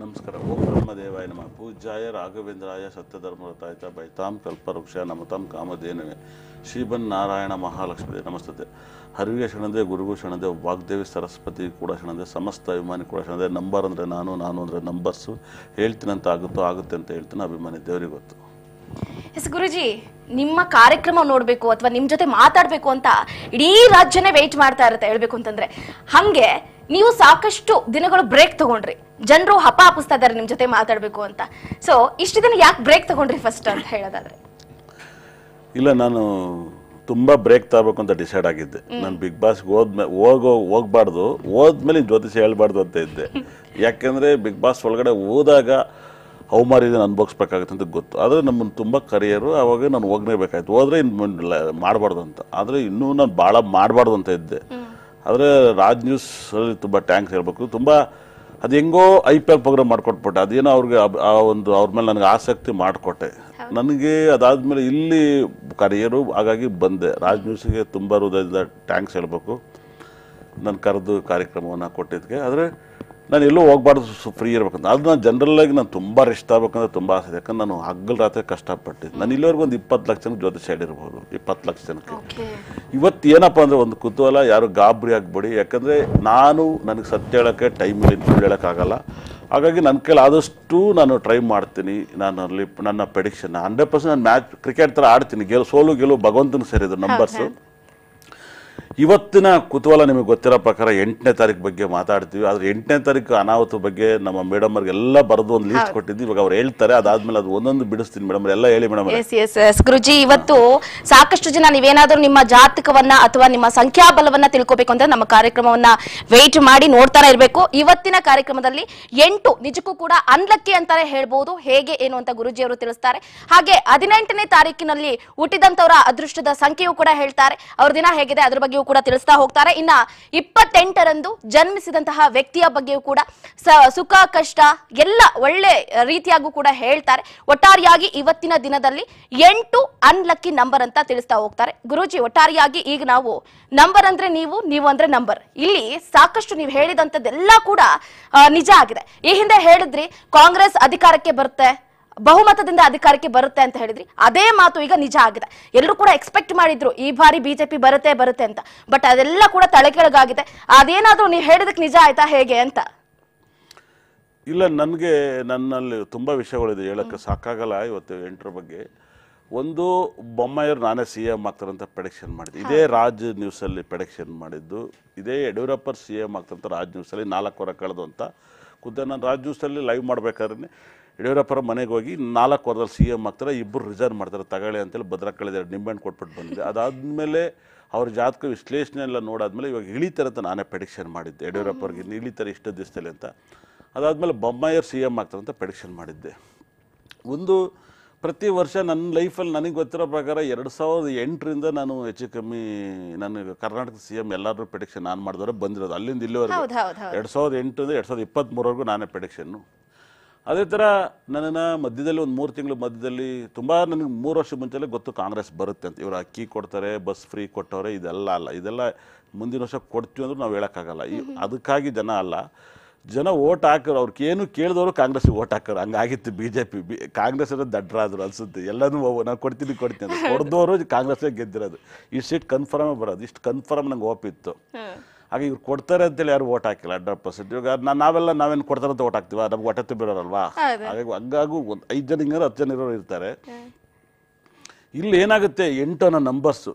ನಮಸ್ಕಾರ ಓಂ ಬ್ರಹ್ಮದೇವಾಯ ನಮಃ ಪೂಜ್ಯಾಯ ರಾಘವೇಂದ್ರಾಯ ಸತ್ಯಧರ್ಮರತಾಯ್ತ ಬೈತಾಂ ಕಲ್ಪವೃಕ್ಷ ನಮತಾಂ ಕಾಮಧೇನವೆ ಶ್ರೀಬನ್ ನಾರಾಯಣ ಮಹಾಲಕ್ಷ್ಮೀ ನಮಸ್ತತೆ ಹರಿವಿಯ ಶರಣದೆ ಗುರುಗು ಶರಣದೆ ವಾಗ್ದೇವಿ ಸರಸ್ವತಿ ಕೂಡ ಶರಣದೆ ಸಮಸ್ತ ಅಭಿಮಾನಿ ಕೂಡ ನಂಬರ್ ಅಂದರೆ ನಾನು ನಾನು ಅಂದರೆ ನಂಬರ್ಸು ಹೇಳ್ತೀನಂತ ಆಗುತ್ತೋ ಆಗುತ್ತೆ ಅಂತ ಹೇಳ್ತೀನಿ ಅಭಿಮಾನಿ ದೇವರಿಗೆ ಗೊತ್ತು ಎಸ್ ಗುರುಜಿ ನಿಮ್ಮ ಕಾರ್ಯಕ್ರಮ ನೋಡಬೇಕು ಅಥವಾ ನಿಮ್ಮ ಜೊತೆ ಮಾತಾಡಬೇಕು ಅಂತ ಇಡೀ ರಾಜ್ಯನೇ ವೆಯ್ಟ್ ಮಾಡ್ತಾ ಇರುತ್ತೆ ಹೇಳ್ಬೇಕು ಅಂತಂದ್ರೆ ಹಾಗೆ ನೀವು ಸಾಕಷ್ಟು ದಿನಗಳು ಬ್ರೇಕ್ ತಗೊಂಡ್ರಿ ಜನರು ಹಪಾಪಿಸ್ತಾ ಇದ್ದಾರೆ ನಿಮ್ಮ ಜೊತೆ ಮಾತಾಡಬೇಕು ಅಂತ ಸೊ ಇಷ್ಟು ದಿನ ಯಾಕೆ ಬ್ರೇಕ್ ತಗೊಂಡ್ರಿ ಫಸ್ಟ್ ಅಂತ ಹೇಳೋದಾದ್ರೆ ಇಲ್ಲ ನಾನು ತುಂಬ ಬ್ರೇಕ್ ತಗೋಬೇಕು ಅಂತ ಡಿಸೈಡ್ ಆಗಿದ್ದೆ ನಾನು ಬಿಗ್ ಬಾಸ್ ಹೋದ್ಮೇಲೆ ಹೋಗೋ ಹೋಗ್ಬಾರ್ದು ಹೋದ್ಮೇಲೆ ಜ್ಯೋತಿಷ ಹೇಳ್ಬಾರ್ದು ಅಂತ ಇದ್ದೆ ಯಾಕೆಂದರೆ ಬಿಗ್ ಬಾಸ್ ಒಳಗಡೆ ಹೋದಾಗ ಅವಮಾನ ಇದನ್ನು ಅನುಭವಿಸ್ಬೇಕಾಗುತ್ತೆ ಅಂತ ಗೊತ್ತು ಆದರೆ ನಮ್ಮನ್ನು ತುಂಬ ಕರಿಯರು ಆವಾಗ ನಾನು ಬೇಕಾಯ್ತು ಹೋದರೆ ಇನ್ನು ಮಾಡಬಾರ್ದು ಅಂತ ಆದರೆ ಇನ್ನೂ ನಾನು ಭಾಳ ಮಾಡಬಾರ್ದು ಅಂತ ಇದ್ದೆ ಆದರೆ ರಾಜ್ ನ್ಯೂಸ್ ಅಲ್ಲಿ ತುಂಬ ಟ್ಯಾಂಕ್ಸ್ ಹೇಳಬೇಕು ತುಂಬ ಅದು ಹೆಂಗೋ ಐ ಪಿ ಎಲ್ ಪ್ರೋಗ್ರಾಮ್ ಮಾಡ್ಕೊಟ್ಬಿಟ್ಟೆ ಅದೇನೋ ಅವ್ರಿಗೆ ಆ ಒಂದು ಅವ್ರ ಮೇಲೆ ನನಗೆ ಆಸಕ್ತಿ ಮಾಡಿಕೊಟ್ಟೆ ನನಗೆ ಅದಾದಮೇಲೆ ಇಲ್ಲಿ ಕರಿಯರು ಹಾಗಾಗಿ ಬಂದೆ ರಾಜ್ ನ್ಯೂಸ್ಗೆ ತುಂಬ ಹೃದಯದಿಂದ ಟ್ಯಾಂಕ್ಸ್ ಹೇಳಬೇಕು ನಾನು ಕರೆದು ಕಾರ್ಯಕ್ರಮವನ್ನು ಕೊಟ್ಟಿದ್ದಕ್ಕೆ ಆದರೆ ನಾನು ಎಲ್ಲೋ ಹೋಗ್ಬಾರ್ದು ಫ್ರೀ ಇರ್ಬೇಕಂತ ಅದು ನಾನು ಜನರಲ್ಲಾಗಿ ನಾನು ತುಂಬ ರೆಸ್ಟ್ ಆಗ್ಬೇಕಂದ್ರೆ ತುಂಬ ಆಸೆ ಯಾಕಂದ್ರೆ ನಾನು ಹಗ್ಗಲ್ ರಾತ್ರಿ ಕಷ್ಟಪಟ್ಟಿದ್ದೆ ನಾನು ಇಲ್ಲಿವರೆಗೂ ಒಂದು ಇಪ್ಪತ್ತು ಲಕ್ಷ ಜನಕ್ಕೆ ಜೊತೆ ಇರ್ಬೋದು ಇಪ್ಪತ್ತು ಲಕ್ಷ ಜನಕ್ಕೆ ಇವತ್ತು ಏನಪ್ಪ ಅಂದರೆ ಒಂದು ಕುತೂಹಲ ಯಾರು ಗಾಬರಿ ಆಗಬೇಡಿ ಯಾಕಂದರೆ ನಾನು ನನಗೆ ಸತ್ಯ ಹೇಳೋಕ್ಕೆ ಟೈಮ್ ಇಲ್ಲ ಹೇಳೋಕ್ಕಾಗಲ್ಲ ಹಾಗಾಗಿ ನನ್ನ ಕೈಲಿ ಆದಷ್ಟು ನಾನು ಟ್ರೈ ಮಾಡ್ತೀನಿ ನಾನು ಅಲ್ಲಿ ನನ್ನ ಪ್ರೆಡಿಕ್ಷನ್ ಹಂಡ್ರೆಡ್ ಪರ್ಸೆಂಟ್ ನಾನು ಮ್ಯಾಚ್ ಕ್ರಿಕೆಟ್ ಥರ ಆಡ್ತೀನಿ ಗೆಲು ಸೋಲು ಗೆಲುವು ಭಗವಂತನ ಸೇರಿದ್ರು ನಂಬರ್ಸು ಇವತ್ತಿನ ಕುತೂಹಲ ನಿಮಗೆ ಗೊತ್ತಿರೋ ಪ್ರಕಾರ ಎಂಟನೇ ತಾರೀಕು ಬಗ್ಗೆ ಮಾತಾಡ್ತೀವಿ ಆದರೆ ಎಂಟನೇ ತಾರೀಕು ಅನಾಹುತ ಬಗ್ಗೆ ನಮ್ಮ ಮೇಡಮ್ ಅವ್ರಿಗೆ ಎಲ್ಲ ಬರೆದು ಒಂದು ಲಿಸ್ಟ್ ಕೊಟ್ಟಿದ್ವಿ ಇವಾಗ ಅವ್ರು ಹೇಳ್ತಾರೆ ಅದಾದ್ಮೇಲೆ ಅದು ಒಂದೊಂದು ಬಿಡಿಸ್ತೀನಿ ಮೇಡಮ್ ಎಲ್ಲ ಹೇಳಿ ಮೇಡಮ್ ಎಸ್ ಎಸ್ ಗುರುಜಿ ಇವತ್ತು ಸಾಕಷ್ಟು ಜನ ನೀವೇನಾದ್ರೂ ನಿಮ್ಮ ಜಾತಕವನ್ನ ಅಥವಾ ನಿಮ್ಮ ಸಂಖ್ಯಾಬಲವನ್ನ ತಿಳ್ಕೊಬೇಕು ಅಂದ್ರೆ ನಮ್ಮ ಕಾರ್ಯಕ್ರಮವನ್ನ ವೆಯ್ಟ್ ಮಾಡಿ ನೋಡ್ತಾನೆ ಇರಬೇಕು ಇವತ್ತಿನ ಕಾರ್ಯಕ್ರಮದಲ್ಲಿ ಎಂಟು ನಿಜಕ್ಕೂ ಕೂಡ ಅನ್ಲಕ್ಕಿ ಅಂತಾನೆ ಹೇಳ್ಬಹುದು ಹೇಗೆ ಏನು ಅಂತ ಗುರುಜಿ ಅವರು ತಿಳಿಸ್ತಾರೆ ಹಾಗೆ ಹದಿನೆಂಟನೇ ತಾರೀಕಿನಲ್ಲಿ ಹುಟ್ಟಿದಂತವರ ಅದೃಷ್ಟದ ಸಂಖ್ಯೆಯು ಕೂಡ ಹೇಳ್ತಾರೆ ಅವ್ರ ದಿನ ಹೇಗಿದೆ ಅದ್ರ ಬಗ್ಗೆ ಕೂಡ ತಿಳಿಸ್ತಾ ಹೋಗ್ತಾರೆ ಇನ್ನ ಇಪ್ಪತ್ತೆಂಟರಂದು ಜನ್ಮಿಸಿದಂತಹ ವ್ಯಕ್ತಿಯ ಬಗ್ಗೆಯೂ ಕೂಡ ಸುಖ ಕಷ್ಟ ಎಲ್ಲ ಒಳ್ಳೆ ರೀತಿಯಾಗೂ ಕೂಡ ಹೇಳ್ತಾರೆ ಒಟ್ಟಾರೆಯಾಗಿ ಇವತ್ತಿನ ದಿನದಲ್ಲಿ ಎಂಟು ಅನ್ಲಕ್ಕಿ ನಂಬರ್ ಅಂತ ತಿಳಿಸ್ತಾ ಹೋಗ್ತಾರೆ ಗುರುಜಿ ಒಟ್ಟಾರೆಯಾಗಿ ಈಗ ನಾವು ನಂಬರ್ ಅಂದ್ರೆ ನೀವು ನೀವು ಅಂದ್ರೆ ನಂಬರ್ ಇಲ್ಲಿ ಸಾಕಷ್ಟು ನೀವು ಹೇಳಿದಂತದ್ದೆಲ್ಲ ಕೂಡ ನಿಜ ಆಗಿದೆ ಈ ಹಿಂದೆ ಹೇಳಿದ್ರಿ ಕಾಂಗ್ರೆಸ್ ಅಧಿಕಾರಕ್ಕೆ ಬರುತ್ತೆ ಬಹುಮತದಿಂದ ಅಧಿಕಾರಕ್ಕೆ ಬರುತ್ತೆ ಅಂತ ಹೇಳಿದ್ರಿ ಅದೇ ಮಾತು ಈಗ ನಿಜ ಆಗಿದೆ ಎಲ್ಲರೂ ಕೂಡ ಎಕ್ಸ್ಪೆಕ್ಟ್ ಮಾಡಿದ್ರು ಈ ಬಾರಿ ಬಿಜೆಪಿ ಬರುತ್ತೆ ಬರುತ್ತೆ ಅಂತ ಬಟ್ ಅದೆಲ್ಲ ಕೂಡ ಕೆಳಗಾಗಿದೆ ಅದೇನಾದ್ರೂ ನೀವು ಹೇಳಿದಕ್ಕೆ ನಿಜ ಆಯ್ತಾ ಹೇಗೆ ಅಂತ ಇಲ್ಲ ನನಗೆ ನನ್ನಲ್ಲಿ ತುಂಬ ವಿಷಯಗಳಿದೆ ಹೇಳಕ್ಕೆ ಸಾಕಾಗಲ್ಲ ಇವತ್ತು ಎಂಟರ ಬಗ್ಗೆ ಒಂದು ಬೊಮ್ಮಾಯಿಯವ್ರು ನಾನೇ ಸಿ ಎಮ್ ಆಗ್ತಾರಂತ ಪ್ರೆಡಿಕ್ಷನ್ ಮಾಡಿದ್ದೆ ಇದೇ ರಾಜ್ ನ್ಯೂಸಲ್ಲಿ ಪ್ರೆಡಿಕ್ಷನ್ ಮಾಡಿದ್ದು ಇದೇ ಯಡಿಯೂರಪ್ಪರ್ ಸಿ ಎಂ ಆಗ್ತಾರಂತ ರಾಜ್ ನ್ಯೂಸಲ್ಲಿ ನಾಲ್ಕು ವಾರ ಕಳೆದು ಅಂತ ಖುದ್ದ ನಾನು ರಾಜ್ ನ್ಯೂಸಲ್ಲಿ ಲೈವ್ ಮಾಡ್ಬೇಕಾದ್ರೆ ಯಡಿಯೂರಪ್ಪರ ಮನೆಗೆ ಹೋಗಿ ನಾಲ್ಕು ವಾರದಲ್ಲಿ ಸಿ ಎಮ್ ಆಗ್ತಾರೆ ಇಬ್ಬರು ರಿಸರ್ವ್ ಮಾಡ್ತಾರೆ ತಗೊಳ್ಳಿ ಅಂತೇಳಿ ಭದ್ರಾ ಕಳೆದಾರೆ ನಿಂಬೆಹಣ್ಣು ಕೊಟ್ಬಿಟ್ಟು ಬಂದಿದೆ ಅದಾದಮೇಲೆ ಅವ್ರ ಜಾತಕ ವಿಶ್ಲೇಷಣೆ ಎಲ್ಲ ನೋಡಾದ್ಮೇಲೆ ಇವಾಗ ಇಳಿತಾರೆ ಅಂತ ನಾನೇ ಪ್ರೆಡಿಕ್ಷನ್ ಮಾಡಿದ್ದೆ ಯಡಿಯೂರಪ್ಪರಿಗೆ ಇಳಿತಾರೆ ಇಷ್ಟು ದಿವಸದಲ್ಲಿ ಅಂತ ಅದಾದಮೇಲೆ ಬೊಮ್ಮಾಯರ್ ಸಿ ಎಮ್ ಆಗ್ತಾರೆ ಅಂತ ಪ್ರೆಡಿಕ್ಷನ್ ಮಾಡಿದ್ದೆ ಒಂದು ಪ್ರತಿ ವರ್ಷ ನನ್ನ ಲೈಫಲ್ಲಿ ನನಗೆ ಗೊತ್ತಿರೋ ಪ್ರಕಾರ ಎರಡು ಸಾವಿರದ ಎಂಟರಿಂದ ನಾನು ಹೆಚ್ಚು ಕಮ್ಮಿ ನಾನು ಕರ್ನಾಟಕದ ಸಿ ಎಮ್ ಎಲ್ಲರೂ ಪ್ರೆಡಿಕ್ಷನ್ ನಾನು ಮಾಡಿದವರೆ ಬಂದಿರೋದು ಅಲ್ಲಿಂದ ಇಲ್ಲಿವರೆಗೂ ಎರಡು ಸಾವಿರದ ಎಂಟರಿಂದ ಎರಡು ಸಾವಿರದ ಇಪ್ಪತ್ತ್ಮೂರವರೆಗೂ ನಾನೇ ಪ್ರೆಡಿಕ್ಷನ್ನು ಅದೇ ಥರ ನನ್ನನ್ನು ಮಧ್ಯದಲ್ಲಿ ಒಂದು ಮೂರು ತಿಂಗಳು ಮಧ್ಯದಲ್ಲಿ ತುಂಬ ನನಗೆ ಮೂರು ವರ್ಷ ಮುಂಚೆಲೇ ಗೊತ್ತು ಕಾಂಗ್ರೆಸ್ ಬರುತ್ತೆ ಅಂತ ಇವರು ಅಕ್ಕಿ ಕೊಡ್ತಾರೆ ಬಸ್ ಫ್ರೀ ಕೊಟ್ಟವ್ರೆ ಇದೆಲ್ಲ ಅಲ್ಲ ಇದೆಲ್ಲ ಮುಂದಿನ ವರ್ಷ ಕೊಡ್ತೀವಿ ಅಂದ್ರೆ ನಾವು ಹೇಳೋಕ್ಕಾಗಲ್ಲ ಈ ಅದಕ್ಕಾಗಿ ಜನ ಅಲ್ಲ ಜನ ಓಟ್ ಹಾಕೋರು ಅವ್ರಿಗೆ ಏನು ಕೇಳಿದವರು ಕಾಂಗ್ರೆಸ್ಗೆ ಓಟ್ ಹಾಕೋರು ಹಂಗಾಗಿತ್ತು B J P B Congress ಅಂದರೆ ದಡ್ರಾದ್ರು ಅನ್ಸುತ್ತೆ ಎಲ್ಲನೂ ನಾವು ಕೊಡ್ತೀನಿ ಕೊಡ್ತೀನಿ ಅಂತ ಕೊಡ್ದವರು ಕಾಂಗ್ರೆಸ್ಸೇ ಗೆದ್ದಿರೋದು ಇಷ್ಟು ಸೀಟ್ ಕನ್ಫರ್ಮೇ ಬರೋದು ಇಷ್ಟು ಕನ್ಫರ್ಮ್ ನಂಗೆ ಓಪಿತ್ತು ಹಾಗೆ ಇವ್ರು ಕೊಡ್ತಾರೆ ಅಂತೇಳಿ ಯಾರು ಓಟ್ ಹಾಕಿಲ್ಲ ಹಂಡ್ರೆಡ್ ಪರ್ಸೆಂಟ್ ಇವಾಗ ನಾ- ನಾವೆಲ್ಲ ನಾವೇನು ಕೊಡ್ತಾರೆ ಅಂತ ಓಟ್ ಹಾಕ್ತೀವ ನಮ್ಗೆ ಹೊಟ್ಟೆ ತುಂಬಿರೋರಲ್ವಾ ಹಾಗಾಗಿ ಹಂಗಾಗೂ ಒಂದು ಐದು ಜನ ಹಿಂಗಾರು ಹತ್ತು ಜನ ಇರೋರು ಇರ್ತಾರೆ ಇಲ್ಲಿ ಏನಾಗುತ್ತೆ ಎಂಟು ನಂಬರ್ಸು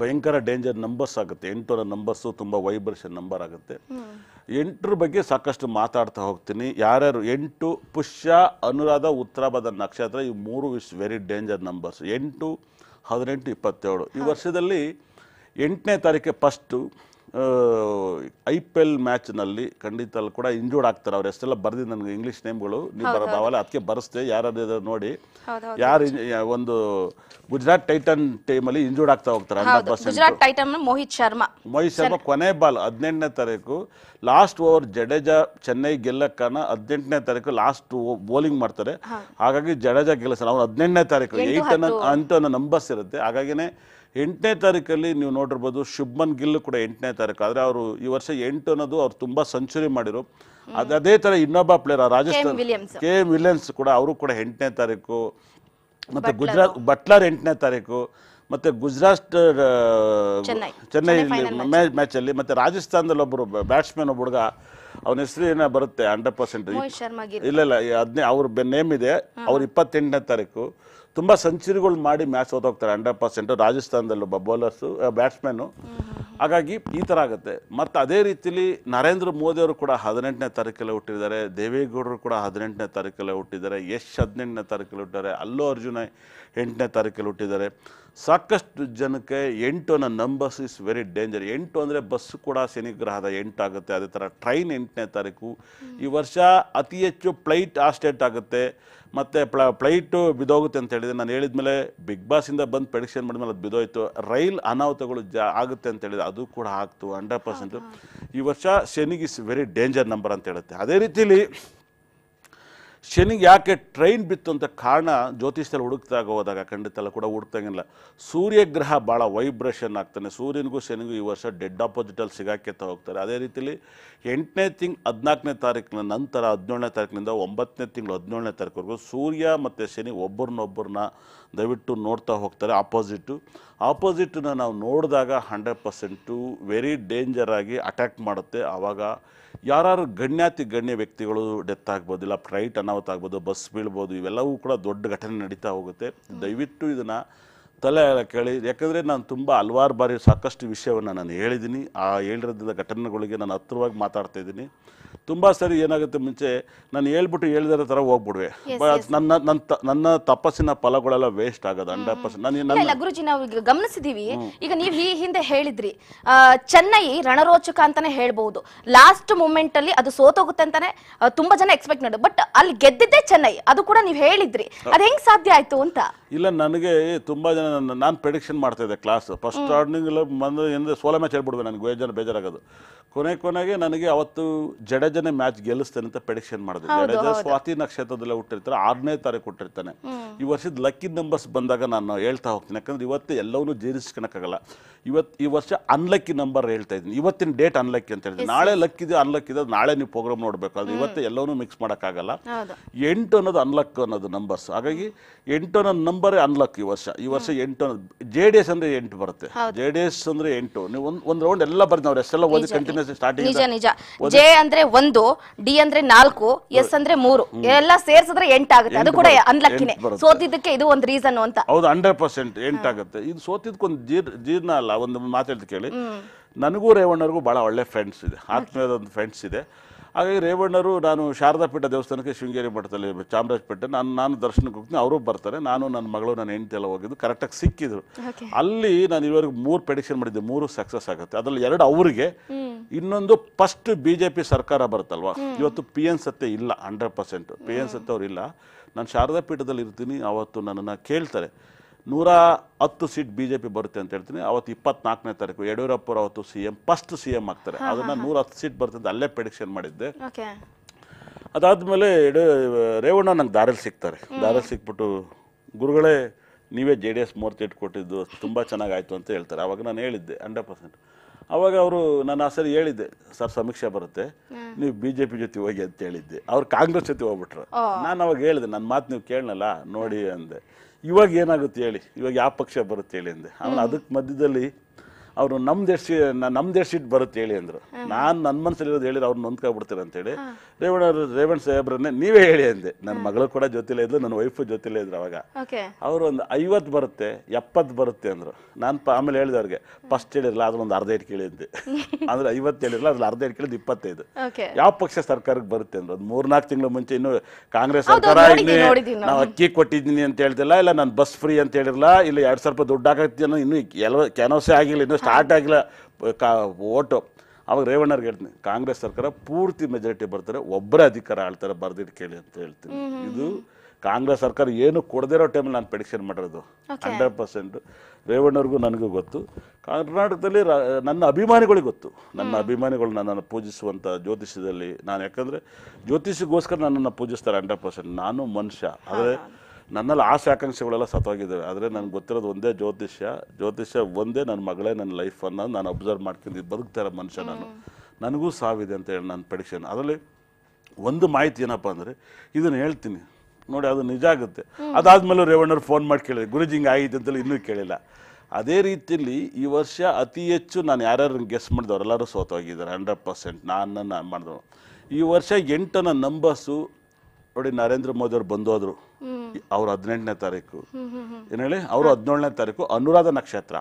ಭಯಂಕರ ಡೇಂಜರ್ ನಂಬರ್ಸ್ ಆಗುತ್ತೆ ಎಂಟು ನಂಬರ್ಸು ತುಂಬ ವೈಬ್ರೇಷನ್ ನಂಬರ್ ಆಗುತ್ತೆ ಎಂಟ್ರ ಬಗ್ಗೆ ಸಾಕಷ್ಟು ಮಾತಾಡ್ತಾ ಹೋಗ್ತೀನಿ ಯಾರ್ಯಾರು ಎಂಟು ಪುಷ್ಯ ಅನುರಾಧ ಉತ್ತರಾಭದ ನಕ್ಷತ್ರ ಈ ಮೂರು ಇಸ್ ವೆರಿ ಡೇಂಜರ್ ನಂಬರ್ಸ್ ಎಂಟು ಹದಿನೆಂಟು ಇಪ್ಪತ್ತೇಳು ಈ ವರ್ಷದಲ್ಲಿ ಎಂಟನೇ ತಾರೀಕೆ ಫಸ್ಟು ಐ ಪಿ ಎಲ್ ಮ್ಯಾಚ್ನಲ್ಲಿ ಖಂಡಿತಲ್ಲಿ ಕೂಡ ಇಂಜೂರ್ಡ್ ಆಗ್ತಾರೆ ಅವ್ರು ಎಷ್ಟೆಲ್ಲ ಬರ್ದಿ ನನಗೆ ಇಂಗ್ಲೀಷ್ ನೇಮ್ಗಳು ನೀವು ಬರೋದಾವಲ್ಲ ಅದಕ್ಕೆ ಬರೆಸ್ತೆ ಯಾರು ನೋಡಿ ಯಾರು ಒಂದು ಗುಜರಾತ್ ಟೈಟನ್ ಅಲ್ಲಿ ಇಂಜೂರ್ಡ್ ಆಗ್ತಾ ಹೋಗ್ತಾರೆ ಗುಜರಾತ್ ಟೈಟನ್ ಮೋಹಿತ್ ಶರ್ಮಾ ಮೋಹಿತ್ ಶರ್ಮಾ ಕೊನೆ ಬಾಲ್ ಹದಿನೆಂಟನೇ ತಾರೀಕು ಲಾಸ್ಟ್ ಓವರ್ ಜಡೇಜಾ ಚೆನ್ನೈ ಗೆಲ್ಲಕ್ಕನ ಹದಿನೆಂಟನೇ ತಾರೀಕು ಲಾಸ್ಟ್ ಬೌಲಿಂಗ್ ಮಾಡ್ತಾರೆ ಹಾಗಾಗಿ ಜಡೇಜಾ ಗೆಲ್ಲಿಸಲ್ಲ ಅವ್ರು ಹದಿನೆಂಟನೇ ತಾರೀಕು ಏಯ್ಟ್ ಅನ್ನೋ ಅಂತ ನಂಬರ್ಸ್ ಇರುತ್ತೆ ಹಾಗಾಗಿನೇ ಎಂಟನೇ ತಾರೀಕಲ್ಲಿ ನೀವು ನೋಡಿರ್ಬೋದು ಶುಭ್ಮನ್ ಗಿಲ್ ಕೂಡ ಎಂಟನೇ ತಾರೀಕು ಆದರೆ ಅವರು ಈ ವರ್ಷ ಎಂಟು ಅನ್ನೋದು ಅವ್ರು ತುಂಬ ಸೆಂಚುರಿ ಮಾಡಿರು ಅದು ಅದೇ ಥರ ಇನ್ನೊಬ್ಬ player Rajasthan K M Williams ಕೂಡ ಅವರು ಕೂಡ ಎಂಟನೇ ತಾರೀಕು ಮತ್ತು ಗುಜರಾತ್ ಬಟ್ಲರ್ ಎಂಟನೇ ತಾರೀಕು ಮತ್ತು ಗುಜರಾತ್ ಚೆನ್ನೈಲಿ ಮ್ಯಾಚಲ್ಲಿ ಮತ್ತು ರಾಜಸ್ಥಾನದಲ್ಲಿ ಒಬ್ಬರು ಬ್ಯಾಟ್ಸ್ಮನ್ ಒಬ್ಬ ಹುಡುಗ ಅವನ ಹೆಸರು ಏನ ಬರುತ್ತೆ ಹಂಡ್ರೆಡ್ ಪರ್ಸೆಂಟ್ ಇಲ್ಲ ಇಲ್ಲ ಹದಿನೈದು ಅವ್ರ ನೇಮ್ ಇದೆ ಅವ್ರ ಇಪ್ಪತ್ತೆಂಟನೇ ತಾರೀಕು ತುಂಬ ಸೆಂಚುರಿಗಳು ಮಾಡಿ ಮ್ಯಾಚ್ ಓದೋಗ್ತಾರೆ ಹಂಡ್ರೆಡ್ ಪರ್ಸೆಂಟು ರಾಜಸ್ಥಾನದಲ್ಲಿ ಬೌಲರ್ಸು ಬ್ಯಾಟ್ಸ್ಮನ್ನು ಹಾಗಾಗಿ ಈ ಥರ ಆಗುತ್ತೆ ಮತ್ತು ಅದೇ ರೀತಿಲಿ ನರೇಂದ್ರ ಮೋದಿಯವರು ಕೂಡ ಹದಿನೆಂಟನೇ ತಾರೀಕಲ್ಲೇ ಹುಟ್ಟಿದ್ದಾರೆ ದೇವೇಗೌಡರು ಕೂಡ ಹದಿನೆಂಟನೇ ತಾರೀಕಲ್ಲೇ ಹುಟ್ಟಿದ್ದಾರೆ ಯಶ್ ಹದಿನೆಂಟನೇ ತಾರೀಕಲ್ಲಿ ಹುಟ್ಟಿದ್ದಾರೆ ಅಲ್ಲೂ ಅರ್ಜುನ ಎಂಟನೇ ತಾರೀಕಲ್ಲಿ ಹುಟ್ಟಿದ್ದಾರೆ ಸಾಕಷ್ಟು ಜನಕ್ಕೆ ಎಂಟು ಅನ್ನೋ ನಂಬರ್ಸ್ ಇಸ್ ವೆರಿ ಡೇಂಜರ್ ಎಂಟು ಅಂದರೆ ಬಸ್ಸು ಕೂಡ ಶನಿಗ್ರಹದ ಆಗುತ್ತೆ ಅದೇ ಥರ ಟ್ರೈನ್ ಎಂಟನೇ ತಾರೀಕು ಈ ವರ್ಷ ಅತಿ ಹೆಚ್ಚು ಫ್ಲೈಟ್ ಆಸ್ಟೇಟ್ ಆಗುತ್ತೆ ಮತ್ತು ಪ್ಲ ಫ್ಲೈಟು ಬಿದೋಗುತ್ತೆ ಅಂತ ಹೇಳಿದೆ ನಾನು ಹೇಳಿದ ಮೇಲೆ ಬಿಗ್ ಬಾಸಿಂದ ಬಂದು ಪ್ರೆಡಿಕ್ಷನ್ ಮಾಡಿದ್ಮೇಲೆ ಅದು ಬಿದೋಯ್ತು ರೈಲ್ ಅನಾಹುತಗಳು ಜಾ ಆಗುತ್ತೆ ಅಂತ ಹೇಳಿದೆ ಅದು ಕೂಡ ಆಗ್ತು ಹಂಡ್ರೆಡ್ ಪರ್ಸೆಂಟು ಈ ವರ್ಷ ಶನಿಗೆ ಇಸ್ ವೆರಿ ಡೇಂಜರ್ ನಂಬರ್ ಅಂತ ಹೇಳುತ್ತೆ ಅದೇ ರೀತಿಲಿ ಶನಿಗೆ ಯಾಕೆ ಟ್ರೈನ್ ಬಿತ್ತು ಅಂತ ಕಾರಣ ಜ್ಯೋತಿಷ್ಯಲ್ಲಿ ಹುಡುಕ್ತಾಗ ಹೋದಾಗ ಖಂಡಿತ ಅಲ್ಲ ಕೂಡ ಹುಡುಕ್ತಾಗಿಲ್ಲ ಸೂರ್ಯಗ್ರಹ ಭಾಳ ವೈಬ್ರೇಷನ್ ಆಗ್ತಾನೆ ಸೂರ್ಯನಿಗೂ ಶನಿಗೂ ಈ ವರ್ಷ ಡೆಡ್ ಆಪೋಸಿಟಲ್ಲಿ ಸಿಗಾಕೆತ್ತ ಹೋಗ್ತಾರೆ ಅದೇ ರೀತಿಲಿ ಎಂಟನೇ ತಿಂಗ್ ಹದಿನಾಲ್ಕನೇ ತಾರೀಕಿನ ನಂತರ ಹದಿನೇಳನೇ ತಾರೀಕಿನಿಂದ ಒಂಬತ್ತನೇ ತಿಂಗಳು ಹದಿನೇಳನೇ ತಾರೀಕುವರೆಗೂ ಸೂರ್ಯ ಮತ್ತು ಶನಿ ಒಬ್ಬರನ್ನೊಬ್ಬರನ್ನ ದಯವಿಟ್ಟು ನೋಡ್ತಾ ಹೋಗ್ತಾರೆ ಆಪೋಸಿಟು ಆಪೋಸಿಟನ್ನ ನಾವು ನೋಡಿದಾಗ ಹಂಡ್ರೆಡ್ ಪರ್ಸೆಂಟು ವೆರಿ ಡೇಂಜರಾಗಿ ಅಟ್ಯಾಕ್ ಮಾಡುತ್ತೆ ಆವಾಗ ಯಾರು ಗಣ್ಯಾತಿ ಗಣ್ಯ ವ್ಯಕ್ತಿಗಳು ಡೆತ್ ಆಗ್ಬೋದು ಇಲ್ಲ ಫ್ಲೈಟ್ ಅನಾಹುತ ಆಗ್ಬೋದು ಬಸ್ ಬೀಳ್ಬೋದು ಇವೆಲ್ಲವೂ ಕೂಡ ದೊಡ್ಡ ಘಟನೆ ನಡೀತಾ ಹೋಗುತ್ತೆ ದಯವಿಟ್ಟು ಇದನ್ನು ತಲೆ ಕೇಳಿ ಯಾಕಂದರೆ ನಾನು ತುಂಬ ಹಲವಾರು ಬಾರಿ ಸಾಕಷ್ಟು ವಿಷಯವನ್ನು ನಾನು ಹೇಳಿದ್ದೀನಿ ಆ ಹೇಳಿರೋದ್ರಿಂದ ಘಟನೆಗಳಿಗೆ ನಾನು ಹತ್ತಿರವಾಗಿ ಮಾತಾಡ್ತಾ ಇದ್ದೀನಿ ತುಂಬ ಸರಿ ಏನಾಗುತ್ತೆ ಮುಂಚೆ ನಾನು ಹೇಳ್ಬಿಟ್ಟು ಹೇಳಿದಾರ ಥರ ಹೋಗ್ಬಿಡುವೆ ನನ್ನ ನನ್ನ ನನ್ನ ತಪಸ್ಸಿನ ಫಲಗಳೆಲ್ಲ ವೇಸ್ಟ್ ಆಗೋದು ಹಂಡ್ರೆಡ್ ಪರ್ಸೆಂಟ್ ನಾನು ಗುರುಜಿ ನಾವು ಈಗ ಗಮನಿಸಿದೀವಿ ಈಗ ನೀವು ಈ ಹಿಂದೆ ಹೇಳಿದ್ರಿ ಚೆನ್ನೈ ರಣರೋಚಕ ಅಂತಾನೆ ಹೇಳ್ಬಹುದು ಲಾಸ್ಟ್ ಮೂಮೆಂಟ್ ಅಲ್ಲಿ ಅದು ಸೋತೋಗುತ್ತೆ ಅಂತಾನೆ ತುಂಬಾ ಜನ ಎಕ್ಸ್ಪೆಕ್ಟ್ ಮಾಡಿದ್ರು ಬಟ್ ಅಲ್ಲಿ ಗೆದ್ದಿದ್ದೇ ಚೆನ್ನೈ ಅದು ಕೂಡ ನೀವು ಹೇಳಿದ್ರಿ ಅದು ಹೆಂಗ್ ಸಾಧ್ಯ ಆಯ್ತು ಅಂತ ಇಲ್ಲ ನನಗೆ ತುಂಬಾ ಜನ ನಾನು ಪ್ರೆಡಿಕ್ಷನ್ ಇದ್ದೆ ಕ್ಲಾಸ್ ಫಸ್ಟ್ ಸ್ಟಾರ್ಟಿಂಗಲ್ಲಿ ಬಂದು ಎಂದು ಸೋಲ ಮ್ಯಾಚ್ ಹೇಳ್ಬಿಡ್ದು ನನಗೆ ಬೇಜಾರು ಬೇಜಾರಾಗೋದು ಕೊನೆ ಕೊನೆಗೆ ನನಗೆ ಅವತ್ತು ಜಡೇಜನೇ ಮ್ಯಾಚ್ ಗೆಲ್ಲಿಸ್ತೇನೆ ಅಂತ ಪ್ರೆಡಿಕ್ಷನ್ ಮಾಡಿದೆ ಜಡೇಜ ಸ್ವಾತಿ ನಕ್ಷತ್ರದಲ್ಲೇ ಹುಟ್ಟಿರ್ತಾರೆ ಆರನೇ ತಾರೀಕು ಹುಟ್ಟಿರ್ತಾನೆ ಈ ವರ್ಷದ ಲಕ್ಕಿ ನಂಬರ್ಸ್ ಬಂದಾಗ ನಾನು ಹೇಳ್ತಾ ಹೋಗ್ತೀನಿ ಯಾಕಂದ್ರೆ ಇವತ್ತು ಎಲ್ಲವನ್ನೂ ಜೀರ್ಸ್ಕೊಳಕ್ಕಾಗಲ್ಲ ಇವತ್ತು ಈ ವರ್ಷ ಅನ್ಲಕ್ಕಿ ನಂಬರ್ ಹೇಳ್ತಾ ಇದ್ದೀನಿ ಇವತ್ತಿನ ಡೇಟ್ ಅನ್ಲಕ್ಕಿ ಅಂತ ಹೇಳ್ತೀನಿ ನಾಳೆ ಲಕ್ ಇದೆ ಅನ್ಲಕ್ ಇದೆ ನಾಳೆ ನೀವು ಪ್ರೋಗ್ರಾಮ್ ನೋಡಬೇಕು ಅದು ಇವತ್ತು ಎಲ್ಲವನ್ನೂ ಮಿಕ್ಸ್ ಮಾಡೋಕ್ಕಾಗಲ್ಲ ಎಂಟು ಅನ್ನೋದು ಅನ್ಲಕ್ ಅನ್ನೋದು ನಂಬರ್ಸ್ ಹಾಗಾಗಿ ಎಂಟು ಅನ್ನೋ ನಂಬರೇ ಅನ್ಲಕ್ ಈ ವರ್ಷ ಈ ವರ್ಷ ಎಂಟು ಜೆ ಡಿ ಎಸ್ ಅಂದ್ರೆ ಎಂಟು ಬರುತ್ತೆ ಜೆ ಡಿ ಎಸ್ ಅಂದ್ರೆ ಎಂಟು ನೀವು ಒಂದ್ ರೌಂಡ್ ಎಲ್ಲ ಬರ್ತಾವ್ರೆ ಎಸ್ ಓದಿ ಕಂಟಿನ್ಯೂಸ್ ನಿಜ ಸ್ಟಾರ್ಟಿಂಗ್ ನಿಜ ಜೆ ಅಂದ್ರೆ ಒಂದು ಡಿ ಅಂದ್ರೆ ನಾಲ್ಕು ಎಸ್ ಅಂದ್ರೆ ಮೂರು ಎಲ್ಲ ಸೇರ್ಸಿದ್ರೆ ಆಗುತ್ತೆ ಅದು ಕೂಡ ಸೋತಿದ್ದಕ್ಕೆ ಇದು ಒಂದು ರೀಸನ್ ಅಂತ ಹೌದು ಹಂಡ್ರೆಡ್ ಪರ್ಸೆಂಟ್ ಆಗುತ್ತೆ ಇದು ಸೋತಿದ್ಕೊಂದು ಜೀರ್ ಜೀರ್ಣ ಅಲ್ಲ ಒಂದು ಮಾತಾಡ್ದು ಕೇಳಿ ನನಗೂ ರೇವಣ್ಣರಿಗೂ ಬಹಳ ಒಳ್ಳೆ ಫ್ರೆಂಡ್ಸ್ ಇದೆ ಆತ್ಮೀಯದ ಒಂದು ಫ್ರೆಂಡ್ಸ್ ಇದೆ ಹಾಗಾಗಿ ರೇವಣ್ಣರು ನಾನು ಶಾರದಾ ಪೀಠ ದೇವಸ್ಥಾನಕ್ಕೆ ಶೃಂಗೇರಿ ಮಠದಲ್ಲಿ ಚಾಮರಾಜಪೇಟೆ ನಾನು ನಾನು ದರ್ಶನಕ್ಕೆ ಹೋಗ್ತೀನಿ ಅವರು ಬರ್ತಾರೆ ನಾನು ನನ್ನ ಮಗಳು ನನ್ನ ಹೆಂಡತಿ ಎಲ್ಲ ಹೋಗಿದ್ದು ಕರೆಕ್ಟಾಗಿ ಸಿಕ್ಕಿದ್ರು ಅಲ್ಲಿ ನಾನು ಇವರಿಗೆ ಮೂರು ಪ್ರೆಡಿಕ್ಷನ್ ಮಾಡಿದ್ದೆ ಮೂರು ಸಕ್ಸಸ್ ಆಗುತ್ತೆ ಅದರಲ್ಲಿ ಎರಡು ಅವರಿಗೆ ಇನ್ನೊಂದು ಫಸ್ಟ್ ಬಿ ಜೆ ಪಿ ಸರ್ಕಾರ ಬರುತ್ತಲ್ವಾ ಇವತ್ತು ಪಿ ಎನ್ ಸತ್ಯ ಇಲ್ಲ ಹಂಡ್ರೆಡ್ ಪರ್ಸೆಂಟ್ ಪಿ ಎನ್ ಸತ್ಯ ಅವ್ರು ಇಲ್ಲ ನಾನು ಶಾರದಾ ಪೀಠದಲ್ಲಿ ಇರ್ತೀನಿ ಅವತ್ತು ನನ್ನನ್ನು ಕೇಳ್ತಾರೆ ನೂರ ಹತ್ತು ಸೀಟ್ ಬಿಜೆಪಿ ಬರುತ್ತೆ ಅಂತ ಹೇಳ್ತೀನಿ ಅವತ್ತು ಇಪ್ಪತ್ನಾಲ್ಕನೇ ತಾರೀಕು ಯಡಿಯೂರಪ್ಪರು ಅವತ್ತು C M first C M ಆಗ್ತಾರೆ ಅದನ್ನು ನೂರ ಹತ್ತು ಸೀಟ್ ಬರ್ತದೆ ಅಲ್ಲೇ ಪ್ರೆಡಿಕ್ಷನ್ ಮಾಡಿದ್ದೆ ಅದಾದಮೇಲೆ ರೇವಣ್ಣ ನಂಗೆ ದಾರಲ್ಲಿ ಸಿಗ್ತಾರೆ ದಾರಲ್ಲಿ ಸಿಕ್ಬಿಟ್ಟು ಗುರುಗಳೇ ನೀವೇ ಜೆ ಡಿ ಎಸ್ ಮೂರ್ತಿ ಕೊಟ್ಟಿದ್ದು ತುಂಬ ಚೆನ್ನಾಗಾಯಿತು ಅಂತ ಹೇಳ್ತಾರೆ ಅವಾಗ ನಾನು ಹೇಳಿದ್ದೆ ಹಂಡ್ರೆಡ್ ಪರ್ಸೆಂಟ್ ಅವಾಗ ಅವರು ನಾನು ಆ ಸರಿ ಹೇಳಿದ್ದೆ ಸರ್ ಸಮೀಕ್ಷೆ ಬರುತ್ತೆ ನೀವು ಬಿ ಜೆ ಪಿ ಜೊತೆ ಹೋಗಿ ಅಂತ ಹೇಳಿದ್ದೆ ಅವ್ರು ಕಾಂಗ್ರೆಸ್ ಜೊತೆ ಹೋಗ್ಬಿಟ್ರು ನಾನು ಅವಾಗ ಹೇಳಿದೆ ನನ್ನ ಮಾತು ನೀವು ಕೇಳಲ್ಲ ನೋಡಿ ಅಂದೆ ಇವಾಗ ಏನಾಗುತ್ತೆ ಹೇಳಿ ಇವಾಗ ಯಾವ ಪಕ್ಷ ಬರುತ್ತೆ ಹೇಳಿ ಅಂದೆ ಅವನು ಅದಕ್ಕೆ ಮಧ್ಯದಲ್ಲಿ ಅವರು ನಮ್ಮ ದೇಶ ನಮ್ಮ ದೇಶ ಸೀಟ್ ಬರುತ್ತೆ ಹೇಳಿ ಅಂದರು ನಾನು ನನ್ನ ಮನಸ್ಸಲ್ಲಿರೋದು ಹೇಳಿದ್ರೆ ಅವ್ರು ನೊಂದ್ಕೊಬಿಡ್ತಾರೆ ಅಂತೇಳಿ ರೇವಣ್ಣ ರೇವಣ್ ಸಾಹೇಬ್ರನ್ನೇ ನೀವೇ ಹೇಳಿ ಅಂದೆ ನನ್ನ ಮಗಳು ಕೂಡ ಜೊತೆಲೇ ಇದ್ಲು ನನ್ನ ವೈಫು ಜೊತೆಲೇ ಇದ್ರು ಅವಾಗ ಅವರು ಒಂದು ಐವತ್ತು ಬರುತ್ತೆ ಎಪ್ಪತ್ತು ಬರುತ್ತೆ ಅಂದ್ರು ನಾನು ಆಮೇಲೆ ಹೇಳಿದೆ ಅವ್ರಿಗೆ ಫಸ್ಟ್ ಹೇಳಿರಲ್ಲ ಅದ್ರ ಒಂದು ಅರ್ಧ ಇಟ್ಟು ಕೇಳಿದ್ದೆ ಅಂದ್ರೆ ಐವತ್ತು ಹೇಳಿರಲ್ಲ ಅದ್ರ ಅರ್ಧ ಇಟ್ಟು ಕೇಳಿದ್ದು ಇಪ್ಪತ್ತೈದು ಯಾವ ಪಕ್ಷ ಸರ್ಕಾರಕ್ಕೆ ಬರುತ್ತೆ ಅಂದರು ಒಂದು ಮೂರ್ನಾಲ್ಕು ತಿಂಗಳ ಮುಂಚೆ ಇನ್ನು ಕಾಂಗ್ರೆಸ್ ಸರ್ಕಾರ ಇಲ್ಲಿ ನಾವು ಅಕ್ಕಿ ಕೊಟ್ಟಿದ್ದೀನಿ ಅಂತ ಹೇಳ್ತಿಲ್ಲ ಇಲ್ಲ ನಾನು ಬಸ್ ಫ್ರೀ ಅಂತ ಹೇಳಿರಲ್ಲ ಇಲ್ಲ ಎರಡ್ ಸಾವಿರ ರೂಪಾಯಿ ದುಡ್ಡು ಹಾಕತ್ತೀನಿ ಇನ್ನೂ ಕೆಲವು ಕೆಲವಸೆ ಆಗಿಲ್ಲ ಇನ್ನು ಸ್ಟಾರ್ಟ್ ಆಗಿಲ್ಲ ಕಾ ಓಟು ಅವಾಗ ರೇವಣ್ಣರ್ಗೆ ಹೇಳ್ತೀನಿ ಕಾಂಗ್ರೆಸ್ ಸರ್ಕಾರ ಪೂರ್ತಿ ಮೆಜಾರಿಟಿ ಬರ್ತಾರೆ ಒಬ್ಬರೇ ಅಧಿಕಾರ ಆಳ್ತಾರೆ ಬರ್ದಿಟ್ಟು ಕೇಳಿ ಅಂತ ಹೇಳ್ತೀನಿ ಇದು ಕಾಂಗ್ರೆಸ್ ಸರ್ಕಾರ ಏನು ಕೊಡದಿರೋ ಟೈಮಲ್ಲಿ ನಾನು ಪ್ರೆಡಿಕ್ಷನ್ ಮಾಡಿರೋದು ಹಂಡ್ರೆಡ್ ಪರ್ಸೆಂಟ್ ರೇವಣ್ಣವ್ರಿಗೂ ನನಗೂ ಗೊತ್ತು ಕರ್ನಾಟಕದಲ್ಲಿ ನನ್ನ ಅಭಿಮಾನಿಗಳಿಗೆ ಗೊತ್ತು ನನ್ನ ಅಭಿಮಾನಿಗಳು ನನ್ನನ್ನು ಪೂಜಿಸುವಂಥ ಜ್ಯೋತಿಷ್ಯದಲ್ಲಿ ನಾನು ಯಾಕಂದರೆ ಜ್ಯೋತಿಷಿಗೋಸ್ಕರ ನನ್ನನ್ನು ಪೂಜಿಸ್ತಾರೆ ಹಂಡ್ರೆಡ್ ಪರ್ಸೆಂಟ್ ನಾನು ಮನುಷ್ಯ ಆದರೆ ನನ್ನಲ್ಲಿ ಆಸೆ ಆಕಾಂಕ್ಷೆಗಳೆಲ್ಲ ಸತ್ತೋಗಿದ್ದಾವೆ ಆದರೆ ನನಗೆ ಗೊತ್ತಿರೋದು ಒಂದೇ ಜ್ಯೋತಿಷ್ಯ ಜ್ಯೋತಿಷ್ಯ ಒಂದೇ ನನ್ನ ಮಗಳೇ ನನ್ನ ಲೈಫನ್ನು ನಾನು ಅಬ್ಸರ್ವ್ ಮಾಡ್ಕೊಂಡು ಬದುಕ್ತಾ ಇರೋ ಮನುಷ್ಯ ನಾನು ನನಗೂ ಸಾವಿದೆ ಅಂತ ಹೇಳಿ ನನ್ನ ಪರೀಕ್ಷೆ ಅದರಲ್ಲಿ ಒಂದು ಮಾಹಿತಿ ಏನಪ್ಪ ಅಂದರೆ ಇದನ್ನು ಹೇಳ್ತೀನಿ ನೋಡಿ ಅದು ನಿಜ ಆಗುತ್ತೆ ಅದಾದಮೇಲೆ ರೇವಣ್ಣರು ಫೋನ್ ಮಾಡಿ ಕೇಳಿದೆ ಗುರುಜಿ ಹಿಂಗೆ ಆಗಿದೆ ಅಂತೇಳಿ ಇನ್ನೂ ಕೇಳಿಲ್ಲ ಅದೇ ರೀತಿಯಲ್ಲಿ ಈ ವರ್ಷ ಅತಿ ಹೆಚ್ಚು ನಾನು ಯಾರ್ಯಾರು ಗೆಸ್ ಮಾಡಿದವ್ರು ಎಲ್ಲರೂ ಸೋತೋಗಿದ್ದಾರೆ ಹಂಡ್ರೆಡ್ ಪರ್ಸೆಂಟ್ ನಾನು ಮಾಡಿದ್ರು ಈ ವರ್ಷ ಎಂಟನ ನಂಬರ್ಸು ನೋಡಿ ನರೇಂದ್ರ ಮೋದಿ ಬಂದೋದರು ಬಂದೋದ್ರು ಅವ್ರ ಹದಿನೆಂಟನೇ ತಾರೀಕು ಏನ್ ಹೇಳಿ ಅವರು ಹದಿನೇಳನೇ ತಾರೀಕು ಅನುರಾಧ ನಕ್ಷತ್ರ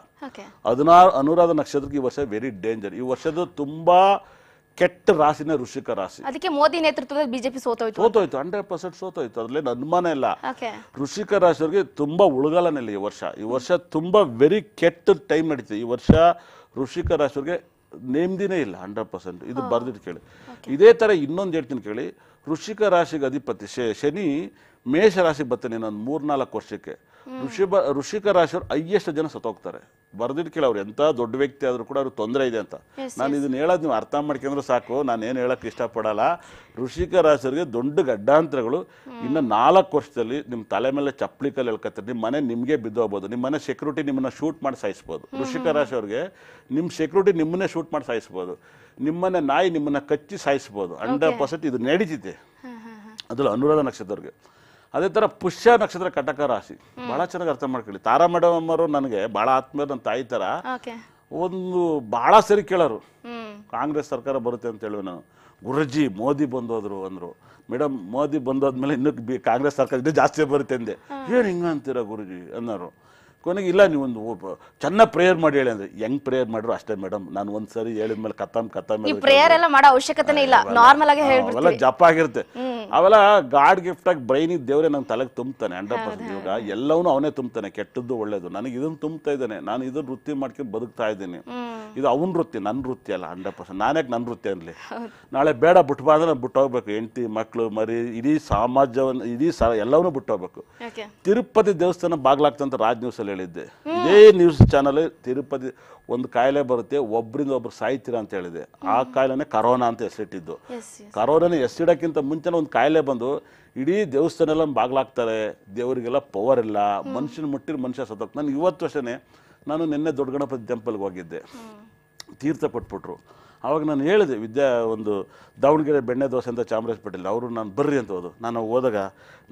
ಹದಿನಾರು ಅನುರಾಧ ನಕ್ಷತ್ರಕ್ಕೆ ಈ ವರ್ಷ ವೆರಿ ಡೇಂಜರ್ ಈ ವರ್ಷದ ತುಂಬಾ ಕೆಟ್ಟ ರಾಶಿನೇ ಋಷಿಕ ರಾಶಿ ಅದಕ್ಕೆ ಮೋದಿ ನೇತೃತ್ವದ ಬಿಜೆಪಿ ಸೋತೋಯ್ತು ಸೋತೋಯ್ತು ಹಂಡ್ರೆಡ್ ಪರ್ಸೆಂಟ್ ಸೋತೋಯ್ತು ಅದ್ರಲ್ಲಿ ಅನುಮಾನ ಇಲ್ಲ ಋಷಿಕ ರಾಶಿಯವ್ರಿಗೆ ತುಂಬಾ ಇಲ್ಲ ಈ ವರ್ಷ ಈ ವರ್ಷ ತುಂಬಾ ವೆರಿ ಕೆಟ್ಟ ಟೈಮ್ ನಡೀತದೆ ಈ ವರ್ಷ ಋಷಿಕ ರಾಶಿಯವ್ರಿಗೆ ನೇಮ್ದಿನೇ ಇಲ್ಲ ಹಂಡ್ರೆಡ್ ಪರ್ಸೆಂಟ್ ಇದು ಬರ್ದಿದ್ ಕೇಳಿ ಇದೇ ತರ ಇನ್ನೊಂದು ಹೇಳ್ತೀನಿ ಕೇಳಿ ಋಷಿಕ ರಾಶಿಗೆ ಅಧಿಪತಿ ಶನಿ ಮೇಷರಾಶಿಗೆ ಬರ್ತೀನಿ ನಾನು ಮೂರ್ನಾಲ್ಕು ವರ್ಷಕ್ಕೆ ಋಷಿಬ ಋಷಿಕ ರಾಶಿಯವ್ರು ಹೈಯೆಸ್ಟ್ ಜನ ಸತ್ತೋಗ್ತಾರೆ ಬರ್ದಿಟ್ಟು ಕೇಳಿ ಅವ್ರು ಎಂಥ ದೊಡ್ಡ ವ್ಯಕ್ತಿ ಆದರೂ ಕೂಡ ಅವ್ರಿಗೆ ತೊಂದರೆ ಇದೆ ಅಂತ ನಾನು ಇದನ್ನ ಹೇಳೋದು ನೀವು ಅರ್ಥ ಮಾಡ್ಕೊಂಡ್ರೆ ಸಾಕು ನಾನು ಏನು ಹೇಳೋಕ್ಕೆ ಇಷ್ಟಪಡಲ್ಲ ಋಷಿಕ ರಾಶಿಯವ್ರಿಗೆ ದೊಡ್ಡ ಗಡ್ಡಾಂತರಗಳು ಇನ್ನು ನಾಲ್ಕು ವರ್ಷದಲ್ಲಿ ನಿಮ್ಮ ತಲೆ ಮೇಲೆ ಚಪ್ಪಲಿ ಕಲ್ಲು ಹೇಳ್ಕೊತಾರೆ ನಿಮ್ಮ ಮನೆ ನಿಮಗೆ ಬಿದ್ದೋಗ್ಬೋದು ನಿಮ್ಮ ಮನೆ ಸೆಕ್ಯೂರಿಟಿ ನಿಮ್ಮನ್ನು ಶೂಟ್ ಮಾಡಿ ಸಾಯಿಸ್ಬೋದು ಋಷಿಕ ರಾಶಿಯವ್ರಿಗೆ ನಿಮ್ಮ ಸೆಕ್ಯೂರಿಟಿ ನಿಮ್ಮನ್ನೇ ಶೂಟ್ ಮಾಡಿ ಸಾಯಿಸ್ಬೋದು ನಿಮ್ಮನ್ನೇ ನಾಯಿ ನಿಮ್ಮನ್ನು ಕಚ್ಚಿ ಸಾಯಿಸ್ಬೋದು ಹಂಡ್ರೆಡ್ ಪರ್ಸೆಂಟ್ ಇದು ನಡೀತಿದೆ ಅದ್ರಲ್ಲಿ ಅನುರಾಧ ನಕ್ಷತ್ರವ್ರಿಗೆ ಅದೇ ಥರ ಪುಷ್ಯ ನಕ್ಷತ್ರ ಕಟಕ ರಾಶಿ ಭಾಳ ಚೆನ್ನಾಗಿ ಅರ್ಥ ಮಾಡ್ಕೊಳ್ಳಿ ತಾರಾ ಮೇಡಮ್ ಅವರು ನನಗೆ ಭಾಳ ಆತ್ಮೀಯ ನನ್ನ ತಾಯಿ ಥರ ಒಂದು ಭಾಳ ಸರಿ ಕೇಳೋರು ಕಾಂಗ್ರೆಸ್ ಸರ್ಕಾರ ಬರುತ್ತೆ ಅಂತ ಹೇಳುವ ನಾನು ಗುರುಜಿ ಮೋದಿ ಬಂದೋದ್ರು ಅಂದರು ಮೇಡಮ್ ಮೋದಿ ಬಂದೋದ್ಮೇಲೆ ಇನ್ನೂ ಬಿ ಕಾಂಗ್ರೆಸ್ ಸರ್ಕಾರ ಇನ್ನೂ ಜಾಸ್ತಿ ಬರುತ್ತೆ ಅಂದೆ ಏನು ಹಿಂಗ ಅಂತೀರಾ ಗುರುಜಿ ಅನ್ನೋರು ಕೊನೆಗೆ ಇಲ್ಲ ನೀವು ಒಂದು ಚೆನ್ನಾಗಿ ಪ್ರೇಯರ್ ಮಾಡಿ ಹೇಳಿ ಅಂದ್ರೆ ಹೆಂಗ್ ಪ್ರೇಯರ್ ಮಾಡ್ರು ಅಷ್ಟೇ ಮೇಡಮ್ ನಾನು ಒಂದ್ಸರಿ ಹೇಳಿದ ಮೇಲೆ ಕತ್ತಮ್ ಕತ್ತಮ್ ಪ್ರೇಯರ್ ಎಲ್ಲ ಮಾಡೋ ಅವಶ್ಯಕತೆ ಇಲ್ಲ ನಾರ್ಮಲ್ ಆಗಿ ಅವೆಲ್ಲ ಜಪ್ ಜಪ ಆಗಿರುತ್ತೆ ಅವೆಲ್ಲ ಗಾಡ್ ಗಿಫ್ಟ್ ಆಗಿ ಇದ್ದ ದೇವರೇ ನಂಗೆ ತಲೆಗೆ ತುಂಬತಾನೆ ಹಂಡ್ರೆಡ್ ಪರ್ಸೆಂಟ್ ಎಲ್ಲವನ್ನೂ ಅವನೇ ತುಂಬತಾನೆ ಕೆಟ್ಟದ್ದು ಒಳ್ಳೇದು ನನಗೆ ಇದನ್ನ ತುಂಬ್ತಾ ಇದ್ದಾನೆ ನಾನು ಇದನ್ನ ವೃತ್ತಿ ಮಾಡ್ಕೊಂಡು ಬದುಕ್ತಾ ಇದ್ದೀನಿ ಇದು ಅವನ ವೃತ್ತಿ ನನ್ನ ವೃತ್ತಿ ಅಲ್ಲ ಹಂಡ್ರೆಡ್ ಪರ್ಸೆಂಟ್ ನಾನೇ ನನ್ನ ವೃತ್ತಿ ಅನ್ಲಿ ನಾಳೆ ಬೇಡ ಬಿಟ್ಬಾ ಅಂದ್ರೆ ಬಿಟ್ಟು ಹೋಗ್ಬೇಕು ಹೆಂಡತಿ ಮಕ್ಳು ಮರಿ ಇಡೀ ಸಮಾಜವನ್ನು ಇಡೀ ಸ ಎಲ್ಲವನ್ನೂ ಬಿಟ್ಟು ಹೋಗ್ಬೇಕು ತಿರುಪತಿ ದೇವಸ್ಥಾನ ಬಾಗ್ಲಾಗ್ತಂತ ರಾಜ್ ನ್ಯೂಸಲ್ಲಿ ಹೇಳಿದ್ದೆ ಇದೇ ನ್ಯೂಸ್ ಚಾನಲ್ ತಿರುಪತಿ ಒಂದು ಕಾಯಿಲೆ ಬರುತ್ತೆ ಒಬ್ಬರಿಂದ ಒಬ್ರು ಸಾಯ್ತೀರಾ ಅಂತ ಹೇಳಿದೆ ಆ ಕಾಯಿಲೆನೇ ಕರೋನಾ ಅಂತ ಹೆಸರಿಟ್ಟಿದ್ದು ಕರೋನಾನ ಹೆಸರಿಡಕ್ಕಿಂತ ಮುಂಚೆನೇ ಒಂದು ಕಾಯಿಲೆ ಬಂದು ಇಡೀ ದೇವಸ್ಥಾನ ಎಲ್ಲ ಬಾಗ್ಲಾಗ್ತಾರೆ ದೇವರಿಗೆಲ್ಲ ಪವರ್ ಇಲ್ಲ ಮನುಷ್ಯನ ಮುಟ್ಟಿರ್ ಮನುಷ್ಯ ಸತ ನಾನು ಇವತ್ತು ವರ್ಷನೇ ನಾನು ನಿನ್ನೆ ದೊಡ್ಡ ಗಣಪತಿ ಟೆಂಪಲ್ಗೆ ಹೋಗಿದ್ದೆ ತೀರ್ಥ ಕೊಟ್ಬಿಟ್ರು ಆವಾಗ ನಾನು ಹೇಳಿದೆ ವಿದ್ಯಾ ಒಂದು ದಾವಣಗೆರೆ ಬೆಣ್ಣೆ ದೋಸೆ ಅಂತ ಚಾಮರಾಜಪೇಟೆಯಲ್ಲಿ ಅವರು ನಾನು ಬರ್ರಿ ಅಂತ ಹೋದು ನಾನು ಹೋದಾಗ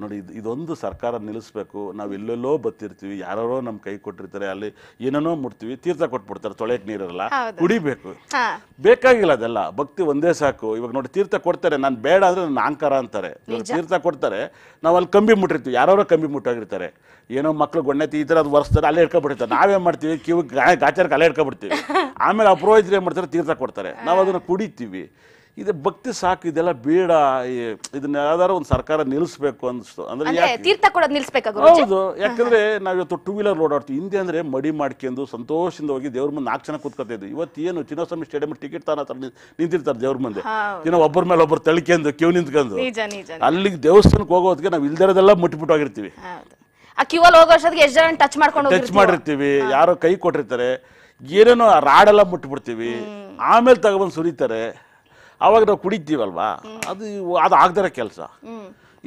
ನೋಡಿ ಇದು ಇದೊಂದು ಸರ್ಕಾರ ನಿಲ್ಲಿಸ್ಬೇಕು ನಾವು ಎಲ್ಲೆಲ್ಲೋ ಬತ್ತಿರ್ತೀವಿ ಯಾರೋ ನಮ್ಮ ಕೈ ಕೊಟ್ಟಿರ್ತಾರೆ ಅಲ್ಲಿ ಏನೇನೋ ಮುಡ್ತೀವಿ ತೀರ್ಥ ಕೊಟ್ಬಿಡ್ತಾರೆ ತೊಳೆಯಕ್ಕೆ ನೀರಲ್ಲ ಕುಡಿಬೇಕು ಬೇಕಾಗಿಲ್ಲ ಅದೆಲ್ಲ ಭಕ್ತಿ ಒಂದೇ ಸಾಕು ಇವಾಗ ನೋಡಿ ತೀರ್ಥ ಕೊಡ್ತಾರೆ ನಾನು ಬೇಡ ಅಂದರೆ ನಾನು ಆಂಕಾರ ಅಂತಾರೆ ತೀರ್ಥ ಕೊಡ್ತಾರೆ ನಾವು ಅಲ್ಲಿ ಕಂಬಿ ಮುಟ್ಟಿರ್ತೀವಿ ಯಾರೋ ಕಂಬಿ ಮುಟ್ಟಾಗಿರ್ತಾರೆ ಏನೋ ಮಕ್ಳು ಗೊಣ್ಣೆತಿ ಈ ಥರ ಅದು ವರ್ಸ್ತಾರೆ ಅಲ್ಲೇ ಇಟ್ಕೊಬಿಡ್ತಾರೆ ನಾವೇನು ಮಾಡ್ತೀವಿ ಕಿವಿ ಗಾಚಾರಕ್ಕೆ ಅಲ್ಲೇ ಇಟ್ಕೊಬಿಡ್ತೀವಿ ಆಮೇಲೆ ಅಪ್ರೋಹಿತ್ರು ಏನು ಮಾಡ್ತಾರೆ ತೀರ್ಥ ಕೊಡ್ತಾರೆ ನಾವು ಅದನ್ನು ಕುಡಿತೀವಿ ಇದು ಭಕ್ತಿ ಸಾಕು ಇದೆಲ್ಲ ಬೇಡ ಇದನ್ನ ಯಾವ್ದಾದ್ರು ಒಂದು ಸರ್ಕಾರ ನಿಲ್ಲಿಸ್ಬೇಕು ಅನ್ಸ್ತು ಅಂದ್ರೆ ತೀರ್ಥ ಕೊಡೋದು ಹೌದು ಯಾಕಂದ್ರೆ ನಾವ್ ಇವತ್ತು ಟೂ ವೀಲರ್ ಓಡಾಡ್ತೀವಿ ಹಿಂದೆ ಅಂದ್ರೆ ಮಡಿ ಮಾಡ್ಕೊಂಡು ಸಂತೋಷದಿಂದ ಹೋಗಿ ದೇವ್ರ ಮುಂದೆ ನಾಲ್ಕು ಜನ ಕೂತ್ಕೊತಿದ್ವಿ ಇವತ್ತು ಏನು ಚಿನ್ನಸ್ವಾಮಿ ಸ್ಟೇಡಿಯಂ ಟಿಕೆಟ್ ತಾನ ನಿಂತಿರ್ತಾರೆ ದೇವ್ರ ಮುಂದೆ ಏನೋ ಒಬ್ಬರ ಮೇಲೆ ಒಬ್ಬರು ತಳಿಕೆಂದು ಕ್ಯೂ ನಿಂತ್ಕೊಂಡು ಅಲ್ಲಿಗೆ ದೇವಸ್ಥಾನಕ್ಕೆ ಹೋಗೋದಕ್ಕೆ ನಾವು ಇಲ್ದಿರೋದೆಲ್ಲ ಮುಟ್ಬಿಟ್ಟು ಹೋಗಿರ್ತೀವಿ ಆ ಕ್ಯೂ ಅಲ್ಲಿ ಹೋಗೋ ಎಷ್ಟು ಜನ ಟಚ್ ಮಾಡ್ಕೊಂಡು ಟಚ್ ಮಾಡಿರ್ತೀವಿ ಯಾರೋ ಕೈ ಕೊಟ್ಟಿರ್ತಾರೆ ಏನೇನೋ ರಾಡೆಲ್ಲ ಮುಟ್ಬಿಡ್ತೀವಿ ಆಮೇಲೆ ತಗೊಬಂದು ಸುರಿತಾರೆ ಅವಾಗ ನಾವು ಕುಡಿತೀವಲ್ವಾ ಅದು ಅದು ಆಗದಿರೋ ಕೆಲಸ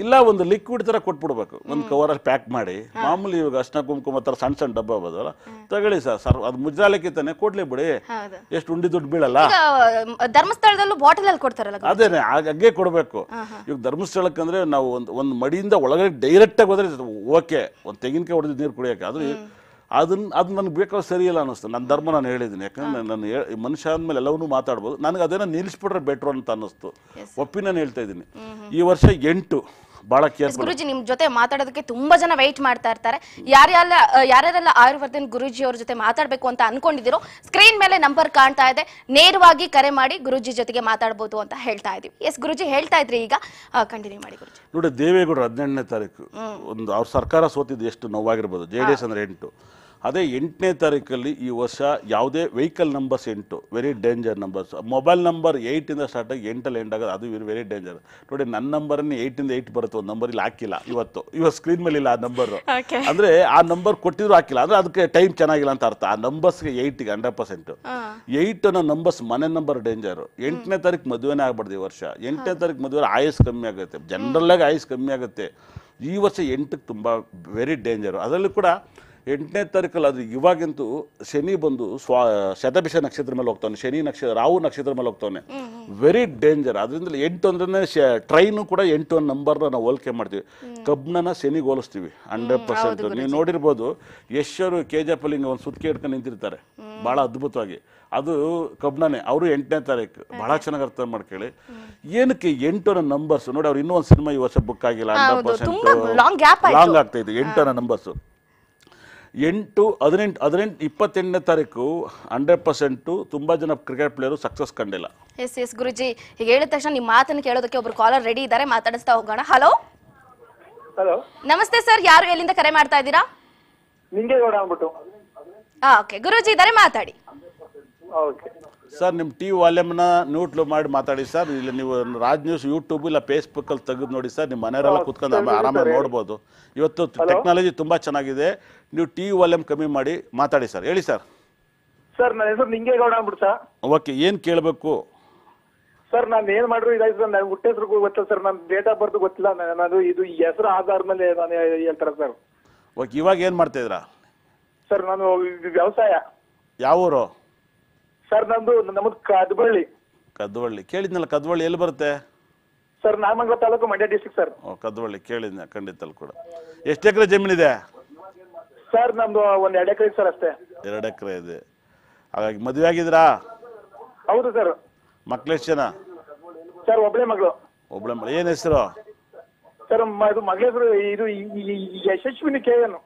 ಇಲ್ಲ ಒಂದು ಲಿಕ್ವಿಡ್ ತರ ಕೊಟ್ಬಿಡ್ಬೇಕು ಒಂದು ಕವರ್ ಅಲ್ಲಿ ಪ್ಯಾಕ್ ಮಾಡಿ ಮಾಮೂಲಿ ಇವಾಗ ಅರ್ಶಿನ ಕುಂಕುಮ ಥರ ಸಣ್ಣ ಸಣ್ಣ ಡಬ್ಬ ಬದಲ ತಗೊಳ್ಳಿ ಸರ್ ಅದು ಅದು ತಾನೆ ಕೊಡ್ಲಿ ಬಿಡಿ ಎಷ್ಟು ಉಂಡಿ ದುಡ್ಡು ಬೀಳಲ್ಲ ಧರ್ಮಸ್ಥಳದಲ್ಲೂ ಬಾಟಲ್ ಅಲ್ಲಿ ಕೊಡ್ತಾರಲ್ಲ ಅದೇನೆ ಹಾಗ್- ಕೊಡ್ಬೇಕು ಕೊಡಬೇಕು ಇವಾಗ ಧರ್ಮಸ್ಥಳಕ್ಕೆ ಅಂದ್ರೆ ನಾವು ಒಂದು ಒಂದು ಮಡಿಯಿಂದ ಒಳಗಡೆ ಆಗಿ ಹೋದ್ರೆ ಓಕೆ ಒಂದು ತೆಂಗಿನಕಾಯಿ ಹೊಡೆದು ನೀರು ಕುಡಿಯೋಕೆ ಆದ್ರೆ ಅದನ್ನ ಅದು ನನಗೆ ಬೇಕಾದ್ರೆ ಸರಿ ಇಲ್ಲ ಅನ್ನಿಸ್ತು ನನ್ನ ಧರ್ಮ ನಾನು ಹೇಳಿದ್ದೀನಿ ಯಾಕಂದ್ರೆ ನಾನು ಮನುಷ್ಯ ಆದ್ಮೇಲೆ ಎಲ್ಲವನ್ನೂ ಮಾತಾಡ್ಬೋದು ನನಗೆ ಅದೇನೋ ನಿಲ್ಲಿಸ್ಬಿಟ್ರೆ ಬೆಟ್ರು ಅಂತ ಅನ್ನಿಸ್ತು ಒಪ್ಪಿ ನಾನು ಹೇಳ್ತಾ ಇದ್ದೀನಿ ಈ ವರ್ಷ ಎಂಟು ಬಹಳ ಗುರುಜಿ ನಿಮ್ ಜೊತೆ ಮಾತಾಡೋದಕ್ಕೆ ತುಂಬಾ ಜನ ವೈಟ್ ಮಾಡ್ತಾ ಇರ್ತಾರೆ ಯಾರ್ಯಾರ ಯಾರ್ಯಾರೆಲ್ಲ ಆಯುರ್ವರ್ಧನ್ ಗುರುಜಿ ಅವ್ರ ಜೊತೆ ಮಾತಾಡ್ಬೇಕು ಅಂತ ಅನ್ಕೊಂಡಿದ್ರು ಸ್ಕ್ರೀನ್ ಮೇಲೆ ನಂಬರ್ ಕಾಣ್ತಾ ಇದೆ ನೇರವಾಗಿ ಕರೆ ಮಾಡಿ ಗುರುಜಿ ಜೊತೆಗೆ ಮಾತಾಡಬಹುದು ಅಂತ ಹೇಳ್ತಾ ಇದೀವಿ ಎಸ್ ಗುರುಜಿ ಹೇಳ್ತಾ ಇದ್ರಿ ಈಗ ಕಂಟಿನ್ಯೂ ಮಾಡಿ ಗುರುಜಿ ನೋಡಿ ದೇವೇಗೌಡರು ಹದಿನೆಂಟನೇ ತಾರೀಕು ಒಂದು ಅವ್ರ ಸರ್ಕಾರ ಸೋತಿದ್ದು ಎಷ್ಟು ನೋವಾಗಿರ್ಬೋದು ಜೆ ಡಿ ಎಸ್ ಅಂದ್ರೆ ಎಂಟು ಅದೇ ಎಂಟನೇ ತಾರೀಕಲ್ಲಿ ಈ ವರ್ಷ ಯಾವುದೇ ವೆಹಿಕಲ್ ನಂಬರ್ಸ್ ಎಂಟು very danger numbers mobile number ಏಯ್ಟಿಂದ ಸ್ಟಾರ್ಟ್ ಆಗಿ ಎಂಟಲ್ಲಿ ಎಂಡ್ ಆಗೋದು ಅದು ವೆರಿ ಡೇಂಜರ್ ನೋಡಿ ನನ್ನ ನಂಬರನ್ನು ಏಯ್ಟಿಂದ ಏಯ್ಟ್ ಬರುತ್ತೆ ಒಂದು ನಂಬರ್ ಇಲ್ಲಿ ಹಾಕಿಲ್ಲ ಇವತ್ತು ಇವತ್ತು ಸ್ಕ್ರೀನ್ ಮೇಲೆ ಇಲ್ಲ ಆ ನಂಬರು ಅಂದರೆ ಆ ನಂಬರ್ ಕೊಟ್ಟಿದ್ರು ಹಾಕಿಲ್ಲ ಅಂದರೆ ಅದಕ್ಕೆ ಟೈಮ್ ಚೆನ್ನಾಗಿಲ್ಲ ಅಂತ ಅರ್ಥ ಆ ನಂಬರ್ಸ್ಗೆ ಏಯ್ಟಿಗೆ ಹಂಡ್ರೆಡ್ ಪರ್ಸೆಂಟ್ ಏಯ್ಟ್ ಅನ್ನೋ ನಂಬರ್ಸ್ ಮನೆ ನಂಬರ್ ಡೇಂಜರು ಎಂಟನೇ ತಾರೀಕು ಮದುವೆನೇ ಆಗ್ಬಾರ್ದು ಈ ವರ್ಷ ಎಂಟನೇ ತಾರೀಕು ಮದುವೆ ಆಯಸ್ ಕಮ್ಮಿ ಆಗುತ್ತೆ ಜನರಲ್ಲಾಗಿ ಆಯಸ್ ಕಮ್ಮಿ ಆಗುತ್ತೆ ಈ ವರ್ಷ ಎಂಟಕ್ಕೆ ತುಂಬ ವೆರಿ ಡೇಂಜರು ಅದರಲ್ಲೂ ಕೂಡ ಎಂಟನೇ ತಾರೀಕಲ್ಲಿ ಅದು ಇವಾಗಿಂತೂ ಶನಿ ಬಂದು ಸ್ವ ಶತಭಿಷ ನಕ್ಷತ್ರ ಮೇಲೆ ಹೋಗ್ತಾನೆ ಶನಿ ನಕ್ಷತ್ರ ರಾಹು ನಕ್ಷತ್ರ ಮೇಲೆ ಹೋಗ್ತಾನೆ ವೆರಿ ಡೇಂಜರ್ ಅದರಿಂದ ಎಂಟು ಅಂದ್ರೆ ಟ್ರೈನು ಕೂಡ ಎಂಟು ಒಂದು ನಂಬರ್ನ ನಾವು ಹೋಲಿಕೆ ಮಾಡ್ತೀವಿ ಕಬ್ಬನ ಶನಿಗೆ ಹೋಲಿಸ್ತೀವಿ ಹಂಡ್ರೆಡ್ ಪರ್ಸೆಂಟ್ ನೀವು ನೋಡಿರ್ಬೋದು ಯಶ್ವರು ಕೆ ಜೆ ಪಲಿಂಗ ಒಂದು ಸುತ್ತಿಗೆ ಇಟ್ಕೊಂಡು ನಿಂತಿರ್ತಾರೆ ಭಾಳ ಅದ್ಭುತವಾಗಿ ಅದು ಕಬ್ಬನೇ ಅವರು ಎಂಟನೇ ತಾರೀಕು ಭಾಳ ಚೆನ್ನಾಗಿ ಅರ್ಥ ಮಾಡ್ಕೊಳ್ಳಿ ಏನಕ್ಕೆ ಅನ್ನೋ ನಂಬರ್ಸ್ ನೋಡಿ ಅವ್ರು ಇನ್ನೊಂದು ಸಿನಿಮಾ ಈ ವರ್ಷ ಬುಕ್ ಆಗಿಲ್ಲ ಹಂಡ್ರೆಡ್ ಪರ್ಸೆಂಟ್ ಲಾಂಗ್ ಆಗ್ತಾ ಇದೆ ಎಂಟನ ನಂಬರ್ಸು ಎಂಟು ಹದಿನೆಂಟು ಹದಿನೆಂಟು ಇಪ್ಪತ್ತೆಂಟನೇ ತಾರೀಕು ಹಂಡ್ರೆಡ್ ಪರ್ಸೆಂಟು ತುಂಬ ಜನ ಕ್ರಿಕೆಟ್ ಪ್ಲೇಯರು ಸಕ್ಸಸ್ ಕಂಡಿಲ್ಲ ಎಸ್ ಎಸ್ ಗುರುಜಿ ಈಗ ಹೇಳಿದ ತಕ್ಷಣ ನಿಮ್ಮ ಮಾತನ್ನು ಕೇಳೋದಕ್ಕೆ ಒಬ್ರು ಕಾಲರ್ ರೆಡಿ ಇದ್ದಾರೆ ಮಾತಾಡಿಸ್ತಾ ಹೋಗೋಣ ಹಲೋ ಹಲೋ ನಮಸ್ತೆ ಸರ್ ಯಾರು ಎಲ್ಲಿಂದ ಕರೆ ಮಾಡ್ತಾ ಇದ್ದೀರಾ ಓಕೆ ಗುರುಜಿ ಇದ್ದಾರೆ ಮಾತಾಡಿ ಓಕೆ ಸರ್ ನಿಮ್ಮ ಟಿ ವಾಲ್ಯೂಮ್ನ ನೋಟ್ಲು ಮಾಡಿ ಮಾತಾಡಿ ಸರ್ ಇಲ್ಲ ನೀವು ರಾಜ್ ನ್ಯೂಸ್ ಯೂಟ್ಯೂಬ್ ಇಲ್ಲ ಫೇಸ್ಬುಕ್ಕಲ್ಲಿ ತೆಗೆದು ನೋಡಿ ಸರ್ ನಿಮ್ಮ ಮನೆಯವರೆಲ್ಲ ಕುತ್ಕೊಂಡು ಆರಾಮಾಗಿ ನೋಡ್ಬೋದು ಇವತ್ತು ಟೆಕ್ನಾಲಜಿ ತುಂಬ ಚೆನ್ನಾಗಿದೆ ನೀವು ಟಿ ವಾಲ್ಯೂಮ್ ಕಮ್ಮಿ ಮಾಡಿ ಮಾತಾಡಿ ಸರ್ ಹೇಳಿ ಸರ್ ಸರ್ ನನ್ನ ಹೆಸರು ನಿಂಗೆ ಗೌಡ ಸರ್ ಓಕೆ ಏನು ಕೇಳಬೇಕು ಸರ್ ನಾನು ಏನು ಮಾಡ್ರು ಇದಾಯ್ತು ಸರ್ ನಾನು ಹುಟ್ಟ ಹೆಸರು ಗೊತ್ತಿಲ್ಲ ಸರ್ ನನ್ನ ಡೇಟ್ ಆಫ್ ಬರ್ತ್ ಗೊತ್ತಿಲ್ಲ ನಾನು ಇದು ಈ ಹೆಸರು ಆಧಾರ ಮೇಲೆ ನಾನು ಹೇಳ್ತಾರೆ ಸರ್ ಓಕೆ ಇವಾಗ ಏನು ಮಾಡ್ತಾ ಇದ್ದೀರಾ ಸರ್ ನಾನು ವ್ಯವಸಾಯ ಯಾವ ಊರು ಸರ್ ನಂದು ನಮ್ದು ಕದ್ಬಳ್ಳಿ ಕದ್ವಳ್ಳಿ ಕೇಳಿದ್ನಲ್ಲ ಕದ್ವಳ್ಳಿ ಎಲ್ಲಿ ಬರುತ್ತೆ sir Nagamangala taluk Mandya district sir oh Kadvalli ಕೇಳಿದ್ನ ಖಂಡಿತಲ್ ಕೂಡ ಎಷ್ಟು ಎಕರೆ ಜಮೀನಿದೆ ಸರ್ ನಮ್ದು ಒಂದ್ ಎರಡು ಎಕರೆ ಸರ್ ಅಷ್ಟೇ ಎರಡು ಎಕರೆ ಇದೆ ಹಾಗಾಗಿ ಮದುವೆ ಆಗಿದ್ರಾ ಹೌದು ಸರ್ ಎಷ್ಟು ಜನ ಸರ್ ಒಬ್ಳೆ ಮಗಳು ಒಬ್ಳೆ ಮಗಳು ಏನು ಹೆಸರು ಸರ್ ಮ- ಇದು ಮಗಳ ಇದು ಯಶಸ್ವಿನಿ ಕೆ ಏನು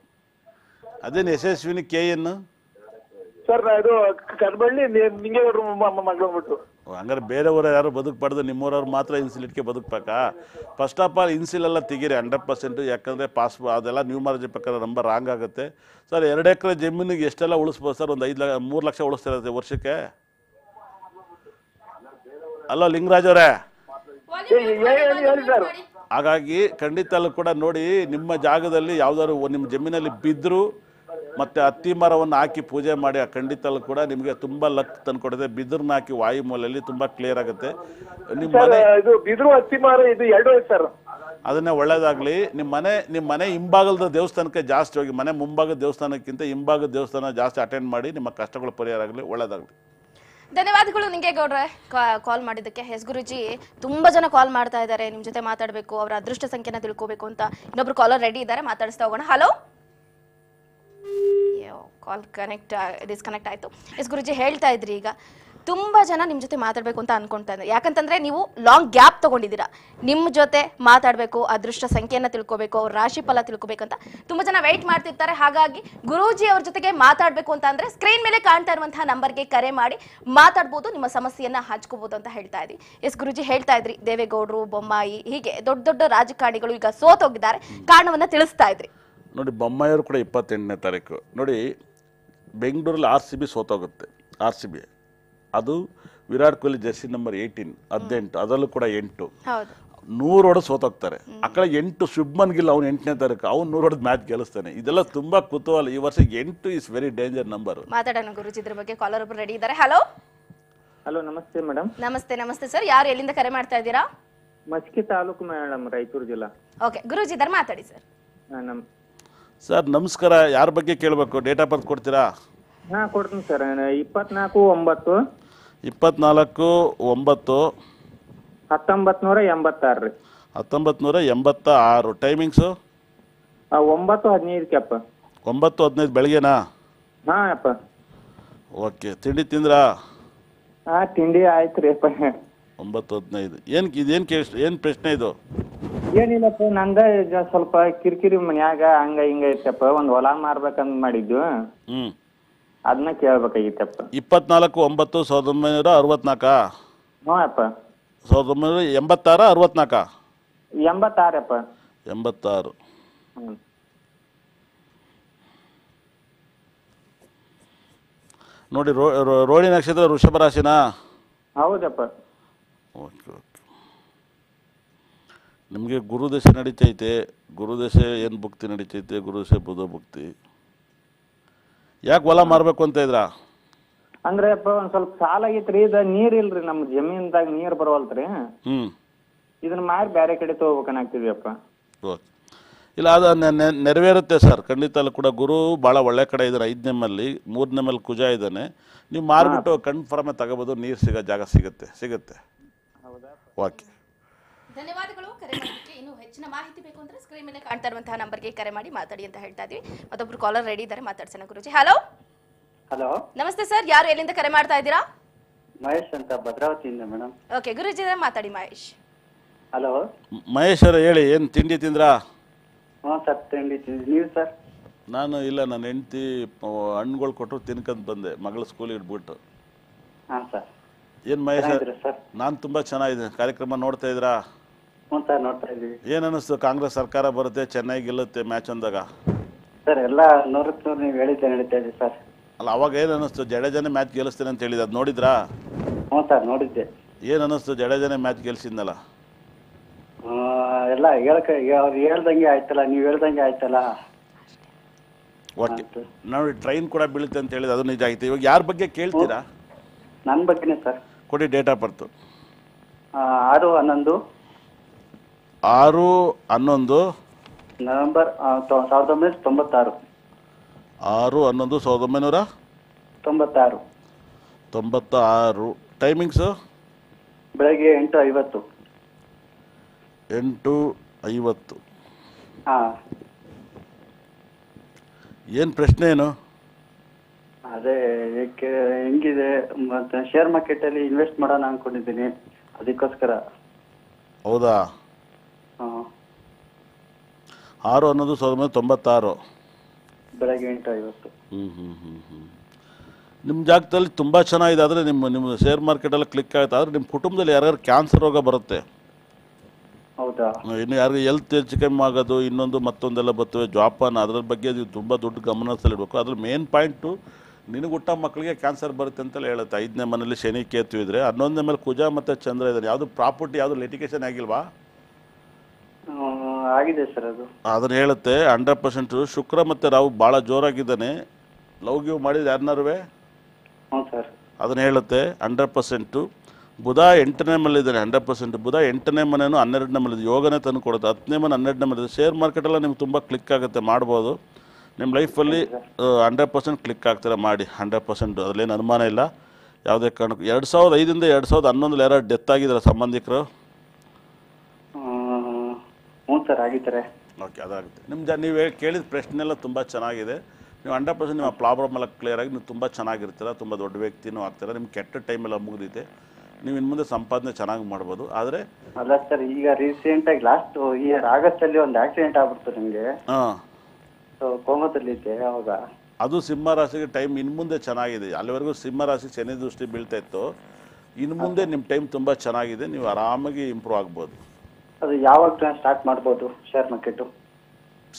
ಅದೇನು ಯಶಸ್ವಿನಿ ಕೆ ಎನ್ ಸರ್ ಇದು ಕರ್ಬಳ್ಳಿ ನಿಂಗೇಗೌಡ್ರು ಮಗಳು ಅಂದ್ಬಿಟ್ಟು ಹಂಗಾರೆ ಬೇರೆಯವರು ಯಾರು ಬದುಕಬಾರ್ದು ನಿಮ್ಮೂರವ್ರು ಮಾತ್ರ ಇನ್ಸಿಲಿಟ್ಗೆ ಬದುಕಬೇಕಾ ಫಸ್ಟ್ ಆಫ್ ಆಲ್ ಇನ್ಸಿಲ್ ಎಲ್ಲ ತೆಗೀರಿ ಹಂಡ್ರೆಡ್ ಪರ್ಸೆಂಟ್ ಯಾಕಂದ್ರೆ ಪಾಸ್ ಅದೆಲ್ಲ ನ್ಯೂ ಮಾರ್ಜಿ ಪ್ರಕಾರ ನಂಬರ್ ರಾಂಗ್ ಆಗುತ್ತೆ ಸರ್ ಎರಡು ಎಕರೆ ಜಮೀನಿಗೆ ಎಷ್ಟೆಲ್ಲ ಉಳಿಸ್ಬೋದು ಸರ್ ಒಂದು ಐದು ಲಕ್ಷ ಮೂರು ಲಕ್ಷ ಉಳಿಸ್ತಿರತ್ತೆ ವರ್ಷಕ್ಕೆ ಅಲೋ ಲಿಂಗರಾಜ್ ಅವರೇ ಹಾಗಾಗಿ ಖಂಡಿತ ಕೂಡ ನೋಡಿ ನಿಮ್ಮ ಜಾಗದಲ್ಲಿ ಯಾವ್ದಾದ್ರು ನಿಮ್ಮ ಜಮೀನಲ್ಲಿ ಬಿದ್ದರೂ ಮತ್ತು ಹತ್ತಿ ಮರವನ್ನು ಹಾಕಿ ಪೂಜೆ ಮಾಡಿ ಆ ಖಂಡಿತಲ್ಲೂ ಕೂಡ ನಿಮಗೆ ತುಂಬ ಲಕ್ ತಂದುಕೊಡುತ್ತೆ ಬಿದಿರ್ನ ಹಾಕಿ ವಾಯು ಮೂಲೆಯಲ್ಲಿ ತುಂಬ ಕ್ಲಿಯರ್ ಆಗುತ್ತೆ ನಿಮ್ಮ ಮನೆ ಬಿದಿರು ಹತ್ತಿ ಮರ ಇದು ಎರಡು ಸರ್ ಅದನ್ನೇ ಒಳ್ಳೇದಾಗಲಿ ನಿಮ್ಮ ಮನೆ ನಿಮ್ಮ ಮನೆ ಹಿಂಭಾಗದ ದೇವಸ್ಥಾನಕ್ಕೆ ಜಾಸ್ತಿ ಹೋಗಿ ಮನೆ ಮುಂಭಾಗದ ದೇವಸ್ಥಾನಕ್ಕಿಂತ ಹಿಂಭಾಗದ ದೇವಸ್ಥಾನ ಜಾಸ್ತಿ ಅಟೆಂಡ್ ಮಾಡಿ ನಿಮ್ಮ ಕಷ್ಟಗಳು ಪರಿಹಾರ ಆಗಲಿ ಒಳ್ಳೇದಾಗಲಿ ಧನ್ಯವಾದಗಳು ನಿಮಗೆ ಗೌಡ್ರೆ ಕಾಲ್ ಮಾಡಿದ್ದಕ್ಕೆ ಎಸ್ ಗುರುಜಿ ತುಂಬಾ ಜನ ಕಾಲ್ ಮಾಡ್ತಾ ಇದ್ದಾರೆ ನಿಮ್ಮ ಜೊತೆ ಮಾತಾಡಬೇಕು ಅವರ ಅದೃಷ್ಟ ಸಂಖ್ಯೆನ ತಿಳ್ಕೋಬೇಕು ಅಂತ ಇನ್ನೊಬ್ರು ಕಾಲರ್ ರೆಡಿ ಇದ್ದಾರೆ ಮಾತಾಡಿಸ್ತಾ ಹೋಗೋಣ ಹಲೋ ಕಾಲ್ ಕನೆಕ್ಟ್ ಡಿಸ್ಕನೆಕ್ಟ್ ಆಯಿತು ಎಸ್ ಗುರುಜಿ ಹೇಳ್ತಾ ಇದ್ರಿ ಈಗ ತುಂಬ ಜನ ನಿಮ್ಮ ಜೊತೆ ಮಾತಾಡಬೇಕು ಅಂತ ಅನ್ಕೊಳ್ತಾ ಇದ್ದಾರೆ ಯಾಕಂತಂದ್ರೆ ನೀವು ಲಾಂಗ್ ಗ್ಯಾಪ್ ತೊಗೊಂಡಿದ್ದೀರಾ ನಿಮ್ಮ ಜೊತೆ ಮಾತಾಡಬೇಕು ಅದೃಷ್ಟ ಸಂಖ್ಯೆಯನ್ನು ತಿಳ್ಕೋಬೇಕು ಅವ್ರ ರಾಶಿ ಫಲ ತಿಳ್ಕೋಬೇಕಂತ ತುಂಬ ಜನ ವೆಯ್ಟ್ ಮಾಡ್ತಿರ್ತಾರೆ ಹಾಗಾಗಿ ಗುರುಜಿ ಅವ್ರ ಜೊತೆಗೆ ಮಾತಾಡಬೇಕು ಅಂತ ಅಂದ್ರೆ ಸ್ಕ್ರೀನ್ ಮೇಲೆ ಕಾಣ್ತಾ ಇರುವಂತಹ ನಂಬರ್ಗೆ ಕರೆ ಮಾಡಿ ಮಾತಾಡ್ಬೋದು ನಿಮ್ಮ ಸಮಸ್ಯೆಯನ್ನು ಹಚ್ಕೋಬೋದು ಅಂತ ಹೇಳ್ತಾ ಇದ್ರಿ ಎಸ್ ಗುರುಜಿ ಹೇಳ್ತಾ ಇದ್ರಿ ದೇವೇಗೌಡರು ಬೊಮ್ಮಾಯಿ ಹೀಗೆ ದೊಡ್ಡ ದೊಡ್ಡ ರಾಜಕಾರಣಿಗಳು ಈಗ ಸೋತೋಗಿದ್ದಾರೆ ಕಾರಣವನ್ನ ತಿಳಿಸ್ತಾ ಇದ್ರಿ ನೋಡಿ ಬೊಮ್ಮಾಯಿಯವರು ಕೂಡ ಇಪ್ಪತ್ತೆಂಟನೇ ತಾರೀಕು ನೋಡಿ ಬೆಂಗಳೂರಲ್ಲಿ ಆರ್ ಸಿ ಬಿ ಸೋತೋಗುತ್ತೆ ಆರ್ ಸಿ ಬಿ ಅದು Virat Kohli jersey number eighteen ಹದಿನೆಂಟು ಅದರಲ್ಲೂ ಕೂಡ ಎಂಟು ನೂರು ಹೊಡೆದು ಸೋತೋಗ್ತಾರೆ ಆ ಕಡೆ ಎಂಟು ಶುಭ್ಮನ್ ಗಿಲ್ ಅವ್ನು ಎಂಟನೇ ತಾರೀಕು ಅವ್ನು ನೂರು ಹೊಡೆದು ಮ್ಯಾಚ್ ಗೆಲ್ಲಿಸ್ತಾನೆ ಇದೆಲ್ಲ ತುಂಬಾ ಕುತೂಹಲ ಈ ವರ್ಷ ಎಂಟು ಇಸ್ ವೆರಿ ಡೇಂಜರ್ ನಂಬರ್ ಮಾತಾಡೋಣ ಗುರುಜಿ ಇದ್ರ ಬಗ್ಗೆ ಕಾಲರ್ ಒಬ್ಬರು ರೆಡಿ ಇದ್ದಾರೆ ಹಲೋ ಹಲೋ ನಮಸ್ತೆ ಮೇಡಮ್ ನಮಸ್ತೆ ನಮಸ್ತೆ ಸರ್ ಯಾರು ಎಲ್ಲಿಂದ ಕರೆ ಮಾಡ್ತಾ ಇದ್ದೀರಾ ಮಸ್ಕಿ ತಾಲೂಕು ಮೇಡಮ್ ರಾಯಚೂರು ಜಿಲ್ಲಾ ಓಕೆ ಗುರುಜಿ ಇದ್ದಾರೆ ಮಾತಾಡಿ ಸರ್ ನಮ್ ಸರ್ ನಮಸ್ಕಾರ ಯಾರ ಬಗ್ಗೆ ಕೇಳಬೇಕು ಡೇಟ್ ಆಫ್ ಬರ್ತ್ ಕೊಡ್ತೀರಾ ಹಾಂ ಕೊಡ್ತೀನಿ ಸರ್ ಇಪ್ಪತ್ನಾಲ್ಕು ಒಂಬತ್ತು ಇಪ್ಪತ್ನಾಲ್ಕು ಒಂಬತ್ತು ಹತ್ತೊಂಬತ್ನೂರ ಎಂಬತ್ತಾರು ರೀ ಹತ್ತೊಂಬತ್ನೂರ ಎಂಬತ್ತ ಆರು ಟೈಮಿಂಗ್ಸು ಒಂಬತ್ತು ಹದಿನೈದಕ್ಕೆ ಅಪ್ಪ ಒಂಬತ್ತು ಹದಿನೈದು ಬೆಳಗ್ಗೆನಾ ಹಾಂ ಅಪ್ಪ ಓಕೆ ತಿಂಡಿ ತಿಂದ್ರಾ ಹಾಂ ತಿಂಡಿ ಆಯ್ತು ರೀ ಅಪ್ಪ ಒಂಬತ್ತು ಹದಿನೈದು ಏನು ಇದೇನು ಕೇಳಿ ಏನು ಪ್ರಶ್ನೆ ಇದು ಏನಿಲ್ಲಪ್ಪ ನಂದ ಈಗ ಸ್ವಲ್ಪ ಕಿರಿಕಿರಿ ಮನ್ಯಾಗ ಹಂಗ ಹಿಂಗ ಐತಪ್ಪ ಒಂದ್ ಹೊಲ ಮಾರ್ಬೇಕಂದ್ ಮಾಡಿದ್ದು ಹ್ಞೂ ಅದನ್ನ ಕೇಳ್ಬೇಕಾಗಿತ್ತಪ್ಪ ಇಪ್ಪತ್ನಾಲ್ಕು ಒಂಬತ್ತು ಸಾವಿರದ ಒಂಬೈನೂರ ಅರವತ್ನಾಕ ಹ್ಞೂ ಸಾವಿರದ ಒಂಬೈನೂರ ಎಂಬತ್ತಾರ ಅರವತ್ನಾಕ ಎಂಬತ್ತಾರಪ್ಪ ಎಂಬತ್ತಾರು ನೋಡಿ ರೋ ರೋ- ರೋಹಿಣಿ ನಕ್ಷತ್ರ ವೃಷಭ ರಾಶಿನಾ ಹೌದಪ್ಪ ಓಕೆ ಓಕೆ ನಿಮಗೆ ಗುರುದಶೆ ನಡೀತೈತೆ ಗುರುದಶೆ ಏನು ಭಕ್ತಿ ನಡೀತೈತೆ ಗುರುದಶೆ ಬುಧ ಭಕ್ತಿ ಯಾಕೆ ಹೊಲ ಮಾರಬೇಕು ಅಂತ ಇದ್ರ ಅಂದ್ರೆ ಅಪ್ಪ ಒಂದ್ ಸ್ವಲ್ಪ ಸಾಲ ಐತ್ರಿ ಇದ ನೀರ್ ಇಲ್ರಿ ನಮ್ ಜಮೀನ್ದಾಗ ನೀರ್ ಬರವಲ್ತ್ರಿ ಹ್ಞೂ ಇದನ್ನ ಮಾರಿ ಬ್ಯಾರೆ ಕಡೆ ತಗೋಬೇಕನ್ನಾಗ್ತಿದ್ವಿ ಅಪ್ಪ ಓಕೆ ಇಲ್ಲ ಅದು ನೆ- ನೆರವೇರುತ್ತೆ ಸರ್ ಖಂಡಿತ ಅಲ್ಲಿ ಕೂಡ ಗುರು ಭಾಳ ಒಳ್ಳೆ ಕಡೆ ಇದ್ದಾರೆ ಐದನೇ ಮಲ್ಲಿ ಮೂರನೇ ಮೇಲೆ ಕುಜ ಇದ್ದಾನೆ ನೀವು ಮಾರ್ಬಿಟ್ಟು ಕನ್ಫರ್ಮ್ ತಗೋಬೋದು ನೀರು ಸಿಗೋ ಜಾಗ ಸಿಗುತ್ತೆ ಸಿಗುತ್ತೆ ಓಕೆ ಧನ್ಯವಾದಗಳು ಕರೆ ಮಾಡೋದಕ್ಕೆ ಇನ್ನೂ ಹೆಚ್ಚಿನ ಮಾಹಿತಿ ಬೇಕು ಅಂದ್ರೆ ಸ್ಕ್ರೀನ್ ಮೇಲೆ ಕಾಣ್ತಾ ಇರುವಂತಹ ನಂಬರ್ಗೆ ಕರೆ ಮಾಡಿ ಮಾತಾಡಿ ಅಂತ ಹೇಳ್ತಾ ಇದೀವಿ ಮತ್ತೊಬ್ರು ಕಾಲರ್ ರೆಡಿ ಇದ್ದಾರೆ ಮಾತಾಡ್ಸೋಣ ಗುರುಜಿ ಹಲೋ ಹಲೋ ನಮಸ್ತೆ ಸರ್ ಯಾರು ಎಲ್ಲಿಂದ ಕರೆ ಮಾಡ್ತಾ ಇದ್ದೀರಾ ಮಹೇಶ್ ಅಂತ ಭದ್ರಾವತಿಯಿಂದ ಮೇಡಮ್ ಓಕೆ ಗುರುಜಿ ಅವರೇ ಮಾತಾಡಿ ಮಹೇಶ್ ಹಲೋ ಮಹೇಶ್ ಅವರೇ ಹೇಳಿ ಏನು ತಿಂಡಿ ತಿಂದ್ರಾ ಹಾ ಸರ್ ತಿಂಡಿ ತಿಂದ್ರಿ ನೀವು ಸರ್ ನಾನು ಇಲ್ಲ ನನ್ನ ಹೆಂಡತಿ ಹಣ್ಣುಗಳು ಕೊಟ್ಟರು ತಿನ್ಕೊಂಡು ಬಂದೆ ಮಗಳ ಸ್ಕೂಲಿಗೆ ಇಟ್ಬಿಟ್ಟು ಹಾ ಸರ್ ಏನು ಮಹೇಶ್ ಸರ್ ನಾನು ತುಂಬಾ ಚೆನ್ನಾಗಿದ್ದೀನಿ ಕಾರ್ಯಕ್ರಮ ನೋಡ್ತಾ ಇದ್ದೀರಾ ನೋಡ್ತಾ ಇದ್ದೀವಿ ಏನ್ ಅನಿಸ್ತು ಕಾಂಗ್ರೆಸ್ ಸರ್ಕಾರ ಬರುತ್ತೆ ಚೆನ್ನೈ ಗೆಲ್ಲುತ್ತೆ ಮ್ಯಾಚ್ ಅಂದಾಗ ಸರ್ ಎಲ್ಲ ನೂರಕ್ಕೆ ನೀವ್ ನೀವು ಹೇಳಿದ್ದೆ ನಡೀತಾ ಇದೆ ಸರ್ ಅಲ್ಲ ಅವಾಗ ಏನ್ ಅನಿಸ್ತು ಜಡೇಜಾನೇ ಮ್ಯಾಚ್ ಗೆಲ್ಲಿಸ್ತೇನೆ ಅಂತ ಹೇಳಿದ ಅದ್ ನೋಡಿದ್ರಾ ಹ್ಞೂ ಸರ್ ನೋಡಿದ್ದೆ ಏನ್ ಅನಿಸ್ತು ಜಡೇಜನೆ ಮ್ಯಾಚ್ ಗೆಲ್ಸಿದ್ನಲ್ಲ ಆ, ಎಲ್ಲ ಹೇಳಕ ಅವ್ರು ಹೇಳ್ದಂಗೆ ಆಯ್ತಲ್ಲ ನೀವು ಹೇಳ್ದಂಗೆ ಆಯ್ತಲ್ಲ ಓಕೆ ನೋಡಿ ಟ್ರೈನ್ ಕೂಡ ಬೀಳುತ್ತೆ ಅಂತ ಹೇಳಿದ ಅದು ನಿಜ ಆಯ್ತು ಇವಾಗ ಯಾರ ಬಗ್ಗೆ ಕೇಳ್ತೀರಾ ನನ್ನ ಬಗ್ಗೆನೇ ಸರ್ ಕೊಡಿ ಡೇಟ್ ಆಫ್ ಬರ್ತು ಆರು ಹನ್ನೊಂದು ಆರು ಹನ್ನೊಂದು ನವೆಂಬರ್ ಸಾವಿರದ ಒಂಬೈನೂರ ತೊಂಬತ್ತಾರು ಆರು ಹನ್ನೊಂದು ಸಾವಿರದ ಒಂಬೈನೂರ ತೊಂಬತ್ತಾರು ತೊಂಬತ್ತ ಆರು ಟೈಮಿಂಗ್ಸು ಬೆಳಗ್ಗೆ ಎಂಟು ಐವತ್ತು ಎಂಟು ಐವತ್ತು ಹಾಂ ಏನು ಪ್ರಶ್ನೆ ಏನು ಅದೇ ಏಕೆ ಹೆಂಗಿದೆ ಮತ್ತೆ ಶೇರ್ ಮಾರ್ಕೆಟಲ್ಲಿ ಇನ್ವೆಸ್ಟ್ ಮಾಡೋಣ ಅಂದ್ಕೊಂಡಿದ್ದೀನಿ ಅದಕ್ಕೋಸ್ಕರ ಹೌದಾ ಆರು ಅನ್ನೋದು ಸಾವಿರದ ಒಂಬೈನೂರ ತೊಂಬತ್ತಾರು ಬೆಳಗ್ಗೆ ಎಂಟು ಐವತ್ತು ನಿಮ್ಮ ಜಾಗದಲ್ಲಿ ತುಂಬ ಚೆನ್ನಾಗಿದೆ ಆದರೆ ನಿಮ್ಮ ನಿಮ್ಮ ಶೇರ್ ಮಾರ್ಕೆಟಲ್ಲಿ ಕ್ಲಿಕ್ ಆಗುತ್ತೆ ಆದರೆ ನಿಮ್ಮ ಕುಟುಂಬದಲ್ಲಿ ಯಾರ್ಯಾರು ಕ್ಯಾನ್ಸರ್ ರೋಗ ಬರುತ್ತೆ ಹೌದಾ ಇನ್ನು ಯಾರಿಗೆ ಎಲ್ತ್ ಹೆಚ್ಚು ಕಮ್ಮಿ ಆಗೋದು ಇನ್ನೊಂದು ಮತ್ತೊಂದೆಲ್ಲ ಬರ್ತವೆ ಜಾಪಾನ್ ಅದ್ರ ಬಗ್ಗೆ ನೀವು ತುಂಬ ದೊಡ್ಡ ಗಮನ ಅದ್ರ ಮೇನ್ ಪಾಯಿಂಟು ನಿನಗೆ ಹುಟ್ಟ ಮಕ್ಕಳಿಗೆ ಕ್ಯಾನ್ಸರ್ ಬರುತ್ತೆ ಅಂತ ಹೇಳುತ್ತೆ ಐದನೇ ಮನೇಲಿ ಶನಿ ಕೇತು ಇದ್ರೆ ಹನ್ನೊಂದನೇ ಮೇಲೆ ಕುಜಾ ಮತ್ತು ಚಂದ್ರ ಇದ್ದಾರೆ ಯಾವುದು ಪ್ರಾಪರ್ಟಿ ಯಾವುದು ಲಿಟಿಗೇಷನ್ ಆಗಿಲ್ವಾ ಆಗಿದೆ ಸರ್ ಅದು ಅದನ್ನ ಹೇಳುತ್ತೆ ಹಂಡ್ರೆಡ್ ಪರ್ಸೆಂಟ್ ಶುಕ್ರ ಮತ್ತೆ ರಾಹು ಭಾಳ ಜೋರಾಗಿದ್ದಾನೆ ಲವ್ ಗಿವ್ ಮಾಡಿದ ಯಾರನ್ನಾರುವೆ ಅದನ್ನ ಹೇಳುತ್ತೆ ಹಂಡ್ರೆಡ್ ಪರ್ಸೆಂಟು ಬುಧ ಎಂಟನೇ ಇದ್ದಾನೆ ಹಂಡ್ರೆಡ್ ಪರ್ಸೆಂಟ್ ಬುಧ ಎಂಟನೇ ಮನೆಯೂ ಹನ್ನೆರಡನೇ ಮನೇಲಿ ಯೋಗನೇ ತಂದು ಕೊಡುತ್ತೆ ಹತ್ತನೇ ಮನೆ ಹನ್ನೆರಡನೇ ಮನೆ ಶೇರ್ ಮಾರ್ಕೆಟ್ ಎಲ್ಲ ನಿಮ್ಗೆ ತುಂಬ ಕ್ಲಿಕ್ ಆಗುತ್ತೆ ಮಾಡ್ಬೋದು ನಿಮ್ಮ ಲೈಫಲ್ಲಿ ಹಂಡ್ರೆಡ್ ಪರ್ಸೆಂಟ್ ಕ್ಲಿಕ್ ಆಗ್ತಾರೆ ಮಾಡಿ ಹಂಡ್ರೆಡ್ ಪರ್ಸೆಂಟ್ ಅದರಲ್ಲೇನು ಅನುಮಾನ ಇಲ್ಲ ಯಾವುದೇ ಕಾರಣಕ್ಕೂ ಎರಡು ಸಾವಿರದ ಐದರಿಂದ ಎರಡು ಸಾವಿರದ ಹನ್ನೊಂದರಲ್ಲಿ ಯಾರು ಡೆತ್ ಆಗಿದ್ದಾರೆ ಸಂಬಂಧಿಕರು ಸರ್ ಆಗಿದ್ದಾರೆ ಓಕೆ ಅದಾಗುತ್ತೆ ನಿಮ್ಮ ನೀವು ಕೇಳಿದ ಪ್ರಶ್ನೆ ತುಂಬ ಚೆನ್ನಾಗಿದೆ ನೀವು ಹಂಡ್ರೆಡ್ ಪರ್ಸೆಂಟ್ ನಿಮ್ಮ ಪ್ರಾಬ್ಲಮ್ ಎಲ್ಲ ಕ್ಲಿಯರ್ ಆಗಿ ನೀವು ತುಂಬ ಚೆನ್ನಾಗಿರ್ತೀರ ತುಂಬ ದೊಡ್ಡ ವ್ಯಕ್ತಿನೂ ಆಗ್ತೀರ ನಿಮ್ಮ ಕೆಟ್ಟ ಟೈಮೆಲ್ಲ ಮುಗಿದಿದೆ ನೀವು ಇನ್ನು ಮುಂದೆ ಸಂಪಾದನೆ ಚೆನ್ನಾಗಿ ಮಾಡ್ಬೋದು ಆದರೆ ಅಲ್ಲ ಸರ್ ಈಗ ರೀಸೆಂಟ್ ಆಗಿ ಲಾಸ್ಟ್ ಇಯರ್ ಆಗಸ್ಟ್ ಅಲ್ಲಿ ಒಂದು ಆಕ್ಸಿಡೆಂಟ್ ಆಗ್ಬಿಡ್ತು ನಿಮಗೆ ಹಾಂ ಕೋಮದಲ್ಲಿ ಇದ್ದೆ ಅವಾಗ ಅದು ಸಿಂಹ ರಾಶಿಗೆ ಟೈಮ್ ಇನ್ನು ಮುಂದೆ ಚೆನ್ನಾಗಿದೆ ಅಲ್ಲಿವರೆಗೂ ಸಿಂಹ ರಾಶಿ ಶನಿ ದೃಷ್ಟಿ ಬೀಳ್ತಾ ಇತ್ತು ಇನ್ನು ಮುಂದೆ ನಿಮ್ಮ ಟೈಮ್ ತುಂಬ ಚೆನ್ನಾಗಿದೆ ನೀವು ಆರಾಮಾಗಿ ಇಂಪ್ರೂವ್ ಆಗ್ಬೋದು ಅದು ಯಾವಾಗ ಸ್ಟಾರ್ಟ್ ಮಾಡ್ಬೋದು share market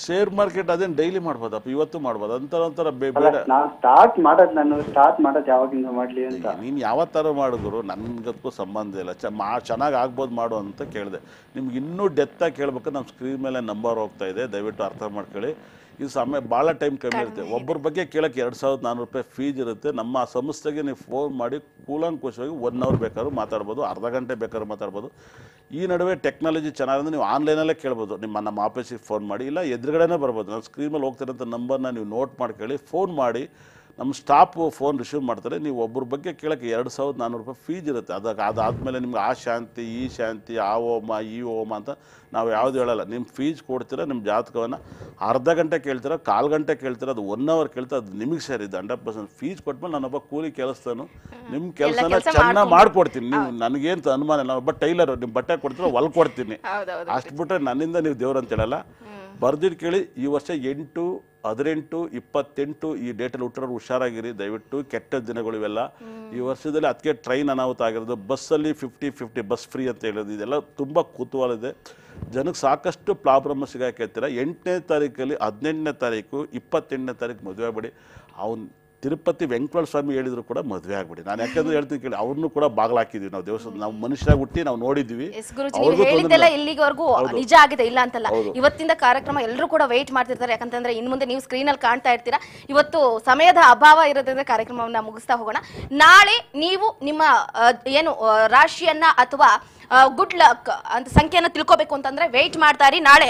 share market daily ಮಾಡ್ಬೋದಪ್ಪ ಇವತ್ತು ಮಾಡ್ಬೋದು ಅಂತ ಒಂಥರ ಬೇಡ ನಾನು ಸ್ಟಾರ್ಟ್ ಮಾಡದ ನಾನು ಸ್ಟಾರ್ಟ್ ಮಾಡೋದು ಯಾವಾಗಿಂದ ಮಾಡ್ಲಿ ಅಂತ ನೀನು ಯಾವ ಥರ ಮಾಡಿದ್ರು ನನಗದಕ್ಕೂ ಸಂಬಂಧ ಇಲ್ಲ ಚ ಮಾ ಚೆನ್ನಾಗಿ ಆಗ್ಬೋದು ಮಾಡು ಅಂತ ಕೇಳಿದೆ ನಿಮ್ಗೆ ಇನ್ನೂ ಡೆತ್ತಾಗಿ ಕೇಳ್ಬೇಕು ನಮ್ಮ ಸ್ಕ್ರೀನ್ ಮೇಲೆ ನಂಬರ್ ಹೋಗ್ತಾ ಇದೆ ದಯವಿಟ್ಟು ಅರ್ಥ ಮಾಡ್ಕೊಳ್ಳಿ ಇದು ಸಮಯ ಭಾಳ ಟೈಮ್ ಕಮ್ಮಿ ಇರುತ್ತೆ ಒಬ್ಬರ ಬಗ್ಗೆ ಕೇಳೋಕ್ಕೆ ಎರಡು ಸಾವಿರದ ನಾನ್ನೂರು ರೂಪಾಯಿ ಫೀಸ್ ಇರುತ್ತೆ ನಮ್ಮ ಸಂಸ್ಥೆಗೆ ನೀವು ಫೋನ್ ಮಾಡಿ ಕೂಲಂಕುಶವಾಗಿ ಒನ್ ಅವರ್ ಬೇಕಾದ್ರೂ ಮಾತಾಡ್ಬೋದು ಅರ್ಧ ಗಂಟೆ ಬೇಕಾದ್ರೂ ಮಾತಾಡ್ಬೋದು ಈ ನಡುವೆ ಟೆಕ್ನಾಲಜಿ ಚೆನ್ನಾಗಿದೆ ನೀವು ಆನ್ಲೈನಲ್ಲೇ ಕೇಳ್ಬೋದು ನಿಮ್ಮ ನಮ್ಮ ಆಫೀಸಿಗೆ ಫೋನ್ ಮಾಡಿ ಇಲ್ಲ ಎದುರುಗಡೆನೇ ಬರ್ಬೋದು ನಾನು ಸ್ಕ್ರೀನಲ್ಲಿ ಹೋಗ್ತಿರೋಂಥ ನಂಬರ್ನ ನೀವು ನೋಟ್ ಮಾಡ್ಕೊಳ್ಳಿ ಫೋನ್ ಮಾಡಿ ನಮ್ಮ ಸ್ಟಾಫು ಫೋನ್ ರಿಸೀವ್ ಮಾಡ್ತಾರೆ ನೀವು ಒಬ್ಬರ ಬಗ್ಗೆ ಕೇಳೋಕ್ಕೆ ಎರಡು ಸಾವಿರದ ನಾನ್ನೂರು ರೂಪಾಯಿ ಫೀಸ್ ಇರುತ್ತೆ ಅದಕ್ಕೆ ಅದಾದಮೇಲೆ ನಿಮ್ಗೆ ಆ ಶಾಂತಿ ಈ ಶಾಂತಿ ಆ ಓಮ ಈ ಓಮ ಅಂತ ನಾವು ಯಾವುದು ಹೇಳಲ್ಲ ನಿಮ್ಮ ಫೀಸ್ ಕೊಡ್ತೀರ ನಿಮ್ಮ ಜಾತಕವನ್ನು ಅರ್ಧ ಗಂಟೆ ಕೇಳ್ತೀರ ಕಾಲು ಗಂಟೆ ಕೇಳ್ತೀರ ಅದು ಒನ್ ಅವರ್ ಕೇಳ್ತಾರೆ ಅದು ನಿಮಗೆ ಸರಿ ಇದು ಹಂಡ್ರೆಡ್ ಪರ್ಸೆಂಟ್ ಫೀಸ್ ಕೊಟ್ಮೇಲೆ ನಾನೊಬ್ಬ ಕೂಲಿ ಕೆಲಸ್ತಾನು ನಿಮ್ಮ ಕೆಲಸನ ಚೆನ್ನಾಗಿ ಮಾಡ್ಕೊಡ್ತೀನಿ ನೀವು ನನಗೇನು ಅನುಮಾನ ನಾನೊಬ್ಬ ಒಬ್ಬ ಟೈಲರ್ ನಿಮ್ಮ ಬಟ್ಟೆ ಕೊಡ್ತೀರ ಹೊಲ್ ಕೊಡ್ತೀನಿ ಅಷ್ಟು ಬಿಟ್ಟರೆ ನನ್ನಿಂದ ನೀವು ದೇವ್ರು ಅಂತ ಹೇಳಲ್ಲ ಬರ್ದಿಟ್ಟು ಕೇಳಿ ಈ ವರ್ಷ ಎಂಟು ಹದಿನೆಂಟು ಇಪ್ಪತ್ತೆಂಟು ಈ ಡೇಟಲ್ಲಿ ಹುಟ್ಟಿರೋರು ಹುಷಾರಾಗಿರಿ ದಯವಿಟ್ಟು ಕೆಟ್ಟ ದಿನಗಳು ಇವೆಲ್ಲ ಈ ವರ್ಷದಲ್ಲಿ ಅದಕ್ಕೆ ಟ್ರೈನ್ ಅನಾಹುತ ಆಗಿರೋದು ಬಸ್ಸಲ್ಲಿ ಫಿಫ್ಟಿ ಫಿಫ್ಟಿ ಬಸ್ ಫ್ರೀ ಅಂತ ಹೇಳೋದು ಇದೆಲ್ಲ ತುಂಬ ಕುತೂಹಲ ಇದೆ ಜನಕ್ಕೆ ಸಾಕಷ್ಟು ಪ್ರಾಬ್ಲಮ್ ಹೇಳ್ತೀರ ಎಂಟನೇ ತಾರೀಕಲ್ಲಿ ಹದಿನೆಂಟನೇ ತಾರೀಕು ಇಪ್ಪತ್ತೆಂಟನೇ ತಾರೀಕು ಮದುವೆ ಬಿಡಿ ಅವ್ನು ತಿರುಪತಿ ವೆಂಕಟೇಶ್ವರ ಸ್ವಾಮಿ ಹೇಳಿದ್ರು ಕೂಡ ಮದುವೆ ಆಗ್ಬಿಡಿ ನಾನು ಯಾಕಂದ್ರೆ ಹೇಳ್ತೀನಿ ಕೇಳಿ ಅವ್ರನ್ನು ಕೂಡ ಬಾಗ್ಲಾಕಿದ್ವಿ ನಾವು ದೇವಸ್ಥಾನ ನಾವು ಮನುಷ್ಯರಾಗಿ ಹುಟ್ಟಿ ನಾವು ನೋಡಿದ್ವಿ ಹೇಳಿದ್ದೆಲ್ಲ ನಿಜ ಆಗಿದೆ ಇಲ್ಲ ಅಂತಲ್ಲ ಇವತ್ತಿಂದ ಕಾರ್ಯಕ್ರಮ ಎಲ್ಲರೂ ಕೂಡ ವೇಟ್ ಮಾಡ್ತಿರ್ತಾರೆ ಯಾಕಂತಂದ್ರೆ ಇನ್ ಮುಂದೆ ನೀವು ಸ್ಕ್ರೀನ್ ಅಲ್ಲಿ ಕಾಣ್ತಾ ಇರ್ತೀರಾ ಇವತ್ತು ಸಮಯದ ಅಭಾವ ಇರೋದ್ರಿಂದ ಕಾರ್ಯಕ್ರಮವನ್ನ ಮುಗಿಸ್ತಾ ಹೋಗೋಣ ನಾಳೆ ನೀವು ನಿಮ್ಮ ಏನು ರಾಶಿಯನ್ನ ಅಥವಾ ಗುಡ್ ಲಕ್ ಅಂತ ಸಂಖ್ಯೆಯನ್ನು ತಿಳ್ಕೋಬೇಕು ಅಂತಂದ್ರೆ ವೆಯ್ಟ್ ಇರಿ ನಾಳೆ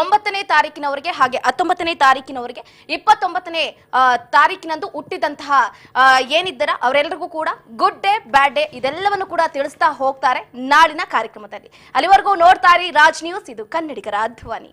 ಒಂಬತ್ತನೇ ತಾರೀಕಿನವರಿಗೆ ಹಾಗೆ ಹತ್ತೊಂಬತ್ತನೇ ತಾರೀಕಿನವರಿಗೆ ಇಪ್ಪತ್ತೊಂಬತ್ತನೇ ತಾರೀಕಿನಂದು ಹುಟ್ಟಿದಂತಹ ಏನಿದ್ದರ ಅವರೆಲ್ಲರಿಗೂ ಕೂಡ ಗುಡ್ ಡೇ ಬ್ಯಾಡ್ ಡೇ ಇದೆಲ್ಲವನ್ನು ಕೂಡ ತಿಳಿಸ್ತಾ ಹೋಗ್ತಾರೆ ನಾಳಿನ ಕಾರ್ಯಕ್ರಮದಲ್ಲಿ ಅಲ್ಲಿವರೆಗೂ ನೋಡ್ತಾ ಇರಿ ರಾಜ್ ನ್ಯೂಸ್ ಇದು ಕನ್ನಡಿಗರ ಧ್ವನಿ